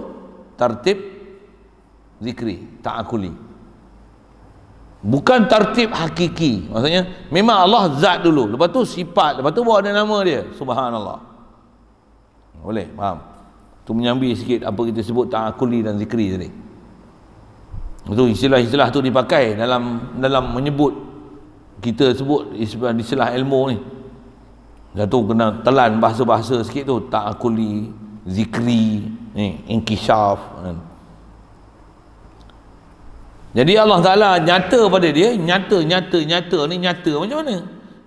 tertib zikri ta'akuli bukan tertib hakiki maksudnya memang Allah zat dulu lepas tu sifat lepas tu bawa ada nama dia subhanallah boleh faham tu menyambi sikit apa kita sebut ta'akuli dan zikri tadi itu istilah-istilah tu dipakai dalam dalam menyebut kita sebut istilah, istilah ilmu ni dah kena telan bahasa-bahasa sikit tu ta'akuli zikri inkisaf kan. jadi Allah Ta'ala nyata pada dia nyata nyata nyata ni nyata macam mana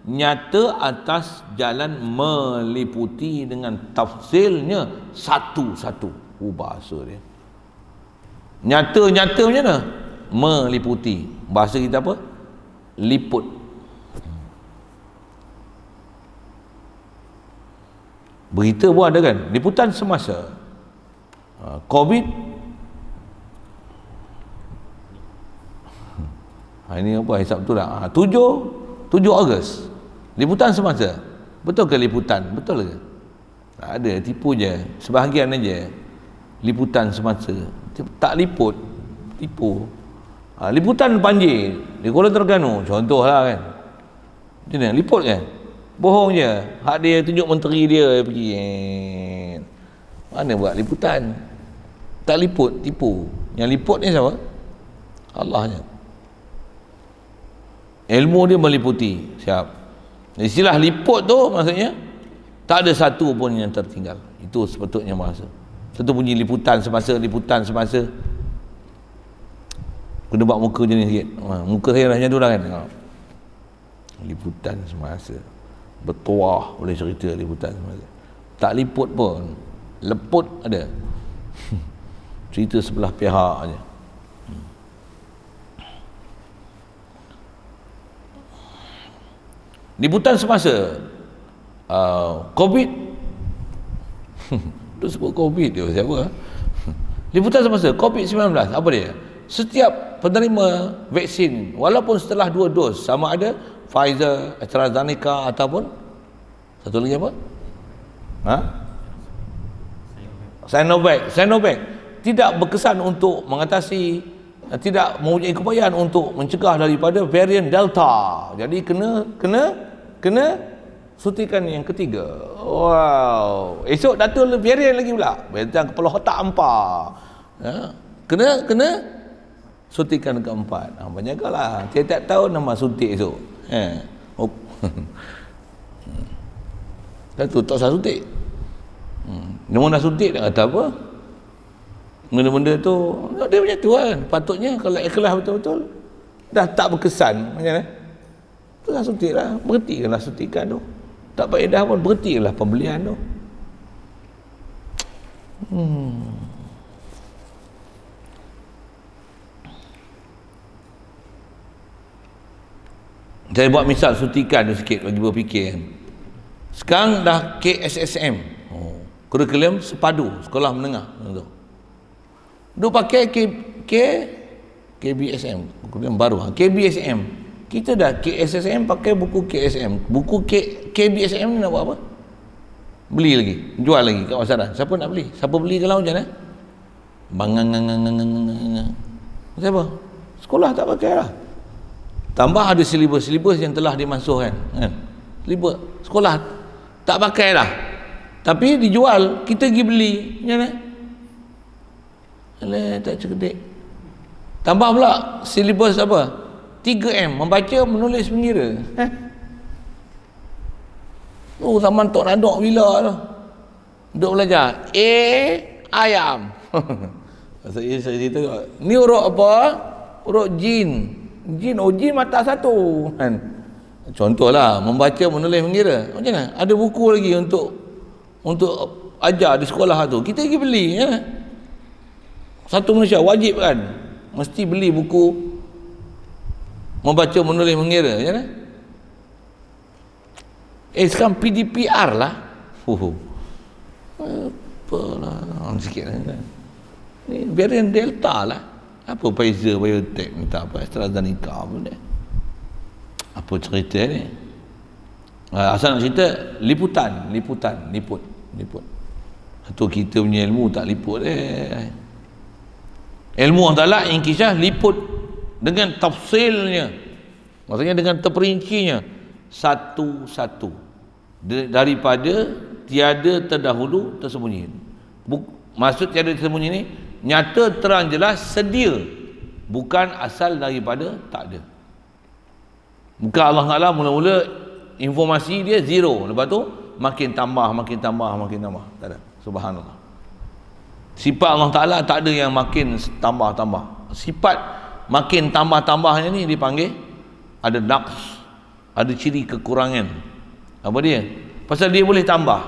nyata atas jalan meliputi dengan tafsilnya satu-satu oh, bahasa dia nyata nyata macam mana meliputi bahasa kita apa liput berita pun ada kan liputan semasa Ah, COVID ha, ini apa hisap tu lah ha, 7 7 Ogos liputan semasa betul ke liputan betul ke tak ada tipu je sebahagian aja liputan semasa tak liput tipu ha, liputan panjir di Kuala Terengganu contoh lah kan macam mana liput kan bohong je hak dia tunjuk menteri dia pergi eh, mana buat liputan tak liput tipu yang liput ni siapa Allahnya ilmu dia meliputi siap istilah liput tu maksudnya tak ada satu pun yang tertinggal itu sepatutnya bahasa satu bunyi liputan semasa liputan semasa kena buat muka jenis sikit ha, muka saya dah macam tu dah kan ha. liputan semasa bertuah boleh cerita liputan semasa tak liput pun leput ada cerita sebelah pihak aja. Liputan semasa uh, COVID tu sebut COVID dia siapa? Liputan semasa COVID-19 apa dia? Setiap penerima vaksin walaupun setelah dua dos sama ada Pfizer, AstraZeneca ataupun satu lagi apa? Ha? Sinovac. Sinovac. Sinovac tidak berkesan untuk mengatasi eh, tidak mempunyai kepayahan untuk mencegah daripada varian delta jadi kena kena kena suntikan yang ketiga wow esok datang varian lagi pula varian kepala otak empat ya. kena kena suntikan keempat ha, ah, banyak lah tiap-tiap tahun nama suntik esok eh. oh. Hmm. Dan tak usah suntik. Hmm. Nama nak suntik tak kata apa benda-benda tu dia punya tu kan patutnya kalau ikhlas betul-betul dah tak berkesan macam tu terus lah suntik lah berhenti kan lah suntikan tu tak faedah pun berhenti lah pembelian tu hmm. saya buat misal suntikan tu sikit bagi berfikir kan sekarang dah KSSM oh. kurikulum sepadu sekolah menengah tu dia pakai K, K, KBSM yang baru ha. KBSM kita dah KSSM pakai buku KSM buku K, KBSM ni nak buat apa beli lagi jual lagi kat pasaran siapa nak beli siapa beli kalau macam ni bangang siapa sekolah tak pakai lah tambah ada silibus-silibus yang telah dimasukkan kan silibus sekolah tak pakai lah tapi dijual kita pergi beli macam mana Alah, tak cerdik. Tambah pula silibus apa? 3M, membaca, menulis, mengira. Eh? Oh, zaman Tok Radok bila tu. Duduk belajar. A, ayam. Masa ini saya cerita kot. Ni urut apa? Urut jin. Jin, oh jin mata satu. Kan? Contohlah, membaca, menulis, mengira. Macam mana? Ada buku lagi untuk untuk ajar di sekolah tu. Kita pergi beli. Ya? satu manusia wajib kan mesti beli buku membaca menulis mengira ya kan? eh sekarang PDPR lah huhu, apa lah sikit kan? ni varian delta lah apa Pfizer biotech minta apa AstraZeneca apa ni apa cerita ni ah, asal nak cerita liputan liputan liput liput satu kita punya ilmu tak liput eh ilmu talak inkisyah liput dengan tafsilnya maksudnya dengan terperincinya satu-satu daripada tiada terdahulu tersembunyi Buk, maksud tiada tersembunyi ni nyata terang jelas sedia bukan asal daripada tak ada bukan Allah Ta'ala mula-mula informasi dia zero lepas tu makin tambah makin tambah makin tambah tak ada subhanallah sifat Allah Ta'ala tak ada yang makin tambah-tambah sifat makin tambah-tambahnya ni dipanggil ada naqs ada ciri kekurangan apa dia? pasal dia boleh tambah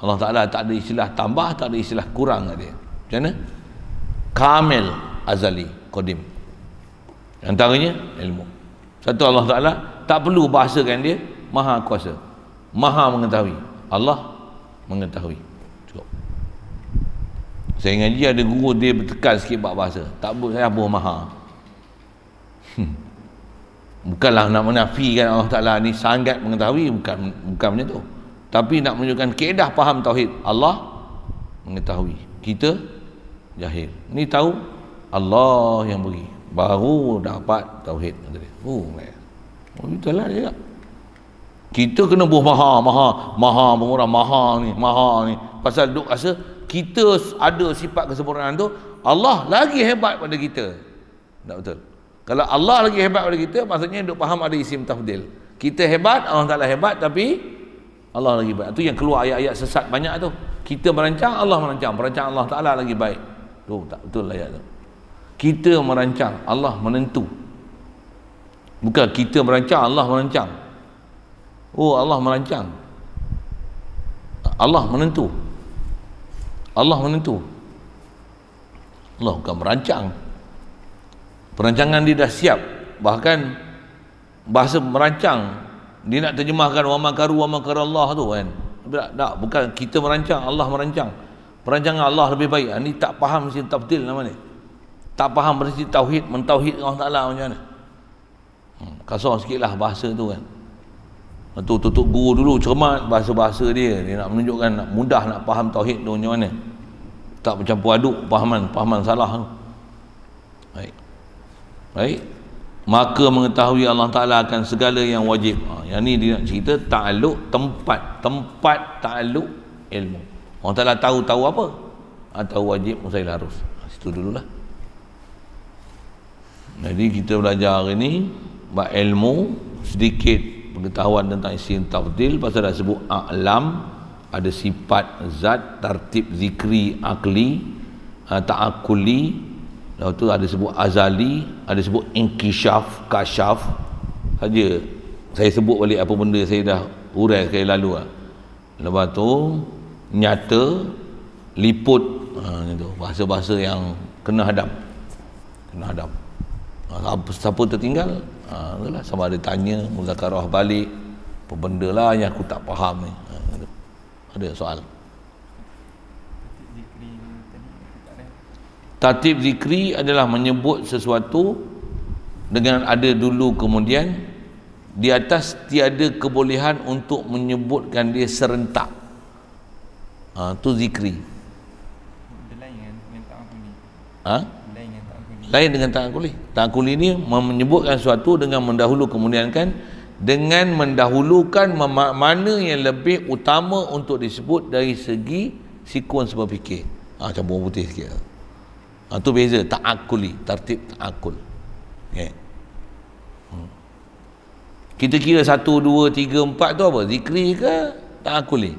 Allah Ta'ala tak ada istilah tambah tak ada istilah kurang kat dia macam mana? kamil azali kodim antaranya ilmu satu Allah Ta'ala tak perlu bahasakan dia maha kuasa maha mengetahui Allah mengetahui saya ngaji ada guru dia bertekan sikit bab bahasa tak boleh saya abuh maha hmm. bukanlah nak menafikan Allah Ta'ala ni sangat mengetahui bukan bukan macam tu tapi nak menunjukkan keedah faham tauhid Allah mengetahui kita jahil ni tahu Allah yang beri baru dapat tauhid Oh, meh. Ya. Oh, betul lah dia. Kita kena buh maha, maha, maha, maha, maha ni, maha ni. Pasal duk rasa kita ada sifat kesempurnaan tu Allah lagi hebat pada kita tak betul kalau Allah lagi hebat pada kita maksudnya duk faham ada isim tafdil kita hebat Allah taklah hebat tapi Allah lagi baik tu yang keluar ayat-ayat sesat banyak tu kita merancang Allah merancang merancang Allah Ta'ala lagi baik tu tak betul lah ayat tu kita merancang Allah menentu bukan kita merancang Allah merancang oh Allah merancang Allah menentu Allah menentu Allah bukan merancang perancangan dia dah siap bahkan bahasa merancang dia nak terjemahkan wa makaru wa makar Allah tu kan tak, tak, bukan kita merancang Allah merancang perancangan Allah lebih baik ini ha, tak faham si tafdil nama ni tak faham berarti tauhid mentauhid Allah Taala macam mana hmm, kasar sikitlah bahasa tu kan tu tutup guru dulu cermat bahasa-bahasa dia dia nak menunjukkan nak mudah nak faham tauhid tu macam mana tak bercampur aduk pahaman pahaman salah tu baik baik maka mengetahui Allah Ta'ala akan segala yang wajib ha, yang ni dia nak cerita ta'aluk tempat tempat ta'aluk ilmu Allah Ta'ala tahu tahu apa ha, tahu wajib musail harus ha, situ dululah jadi kita belajar hari ni bab ilmu sedikit pengetahuan tentang isim tafdil pasal dah sebut a'lam ada sifat zat tartib zikri akli ha, ta'akuli lepas tu ada sebut azali ada sebut inkishaf kashaf saja saya sebut balik apa benda saya dah urai sekali lalu lah. lepas tu nyata liput ha, bahasa-bahasa yang kena hadap kena hadap ha, siapa tertinggal ha, sama ada tanya muzakarah balik apa benda lah yang aku tak faham ni ha, ada, ada soal tatib zikri adalah menyebut sesuatu dengan ada dulu kemudian di atas tiada kebolehan untuk menyebutkan dia serentak ha, tu zikri kan, ha? lain dengan ta'akuli ta'akuli ini menyebutkan sesuatu dengan mendahulu kemudian dengan mendahulukan mana yang lebih utama untuk disebut dari segi sequence berfikir ha, ah, macam bunga putih sikit ha, ah, itu beza ta'akuli tertib ta'akul okay. hmm. kita kira satu, dua, tiga, empat tu apa? zikri ke ta'akuli?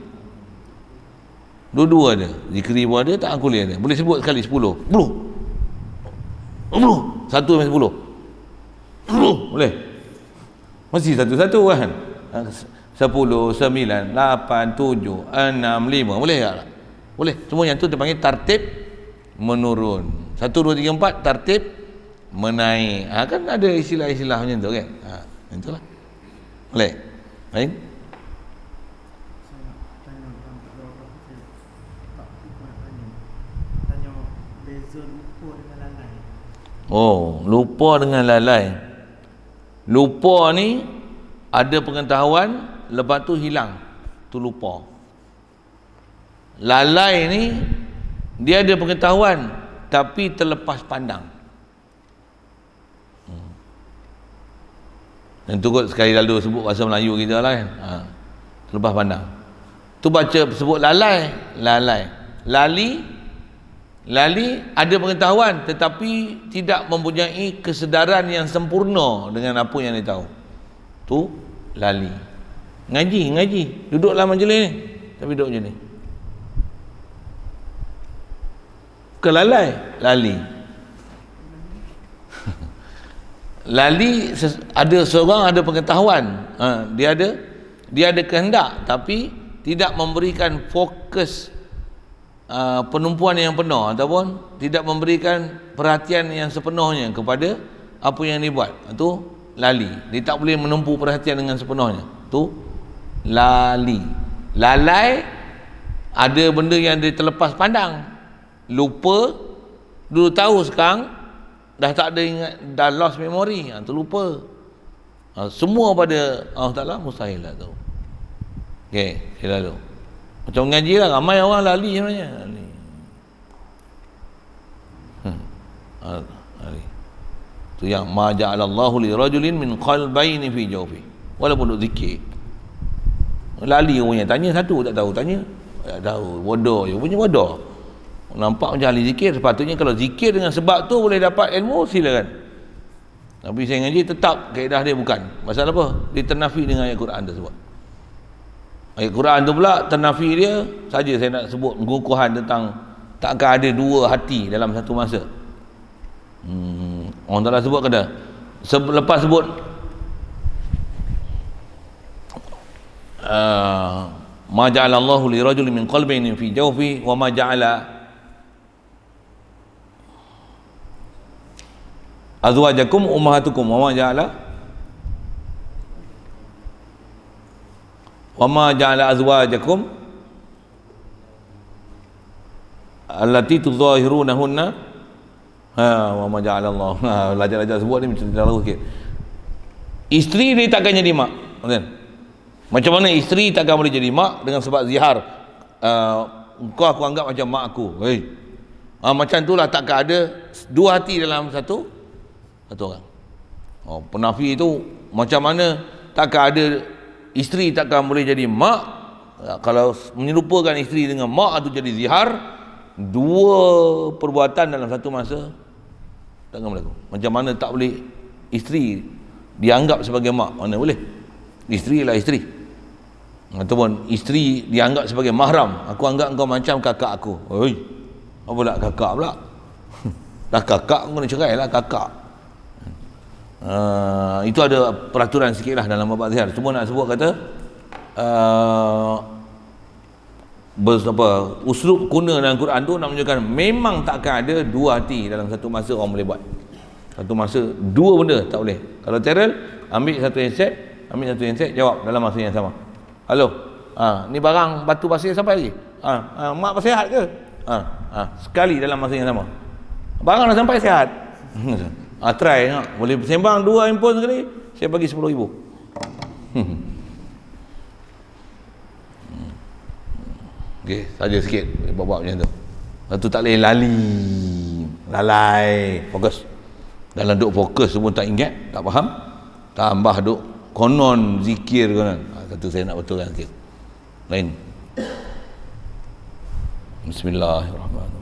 dua-dua ada zikri pun ada tak aku ada boleh sebut sekali sepuluh sepuluh Sepuluh. Satu sampai sepuluh. Sepuluh. Boleh. Mesti satu-satu kan. Ah, sepuluh, sembilan, lapan, tujuh, enam, lima. Boleh tak? Ya? Boleh. Semua yang tu dipanggil tertib menurun. Satu, dua, tiga, empat. Tertib menaik. Ha, kan ada istilah-istilah macam tu kan. Ha, macam tu lah. Boleh. Baik. Oh, lupa dengan lalai. Lupa ni ada pengetahuan lepas tu hilang. Tu lupa. Lalai ni dia ada pengetahuan tapi terlepas pandang. Dan hmm. tu kot sekali lalu sebut bahasa Melayu kita lah kan. Ha. Terlepas pandang. Tu baca sebut lalai. Lalai. Lali. lali Lali ada pengetahuan tetapi tidak mempunyai kesedaran yang sempurna dengan apa yang dia tahu. Tu lali. Ngaji, ngaji. Duduklah majlis ni. Tapi duduk macam ni. Kelalai, lali. Lali ada seorang ada pengetahuan. Ha, dia ada dia ada kehendak tapi tidak memberikan fokus Uh, penumpuan yang penuh ataupun tidak memberikan perhatian yang sepenuhnya kepada apa yang dibuat itu uh, lali dia tak boleh menumpu perhatian dengan sepenuhnya tu lali lalai ada benda yang dia terlepas pandang lupa dulu tahu sekarang dah tak ada ingat dah lost memory uh, tu lupa semua pada Allah Ta'ala mustahil lah tu ok kita lalu okay. Macam ngaji lah, ramai orang lali sebenarnya. Ni. Hmm. Tu yang ma ja'alallahu li rajulin min qalbaini fi jawfi. Walaupun duk zikir. Lali orang yang tanya satu tak tahu tanya. Tak tahu bodoh je punya bodoh. Nampak macam ahli zikir sepatutnya kalau zikir dengan sebab tu boleh dapat ilmu silakan. Tapi saya ngaji tetap kaedah dia bukan. Masalah apa? Dia ternafi dengan ayat Quran tersebut. sebab. Ayat eh, Quran tu pula tenafi dia saja saya nak sebut gugukuhan tentang tak akan ada dua hati dalam satu masa. Hmm, orang telah sebut kena lepas sebut uh, ma ja'ala Allahu li rajul min qalbayn fi jawfi wa ma ja'ala azwajakum ummahatukum wa ma ja'ala wa ma ja'ala azwajakum allati tudhahiruna hunna ha wa ma ja'ala Allah ha belajar-belajar sebut ni macam dah lalu sikit isteri dia takkan jadi mak kan macam mana isteri takkan boleh jadi mak dengan sebab zihar uh, kau aku anggap macam mak aku hey. Uh, ah, macam itulah takkan ada dua hati dalam satu satu orang oh, penafi itu macam mana takkan ada isteri takkan boleh jadi mak kalau menyerupakan isteri dengan mak itu jadi zihar dua perbuatan dalam satu masa takkan berlaku macam mana tak boleh isteri dianggap sebagai mak mana boleh isteri ialah isteri ataupun isteri dianggap sebagai mahram aku anggap kau macam kakak aku oi apa nak kakak pula dah kakak kau nak cerai lah kakak Uh, itu ada peraturan sikit lah dalam bab azhar. Cuma nak sebut kata uh, apa, usrup kuna dalam Quran tu nak menunjukkan memang tak akan ada dua hati dalam satu masa orang boleh buat. Satu masa dua benda tak boleh. Kalau teral ambil satu headset, ambil satu headset jawab dalam masa yang sama. Halo. Ha, uh, ni barang batu pasir sampai lagi. Ha, uh, uh, mak sihat ke? Ha, uh, uh, sekali dalam masa yang sama. Barang dah sampai sihat. ha, try ha. boleh sembang dua handphone sekali saya bagi sepuluh ribu hmm. ok saja sikit bawa buat macam tu Lalu tak boleh lali lalai fokus dalam duk fokus pun tak ingat tak faham tambah duk konon zikir konon ha, satu saya nak betulkan sikit lain Bismillahirrahmanirrahim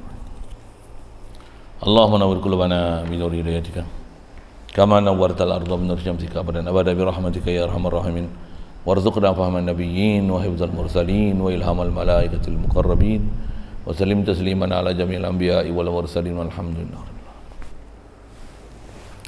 اللهم نور قلوبنا بنور هدايتك كما نورت الارض بنور شمسك ابدا ابدا برحمتك يا ارحم الراحمين وارزقنا فهم النبيين وحفظ المرسلين والهام الملائكه المقربين وسلم تسليما على جميع الانبياء والمرسلين والحمد لله رب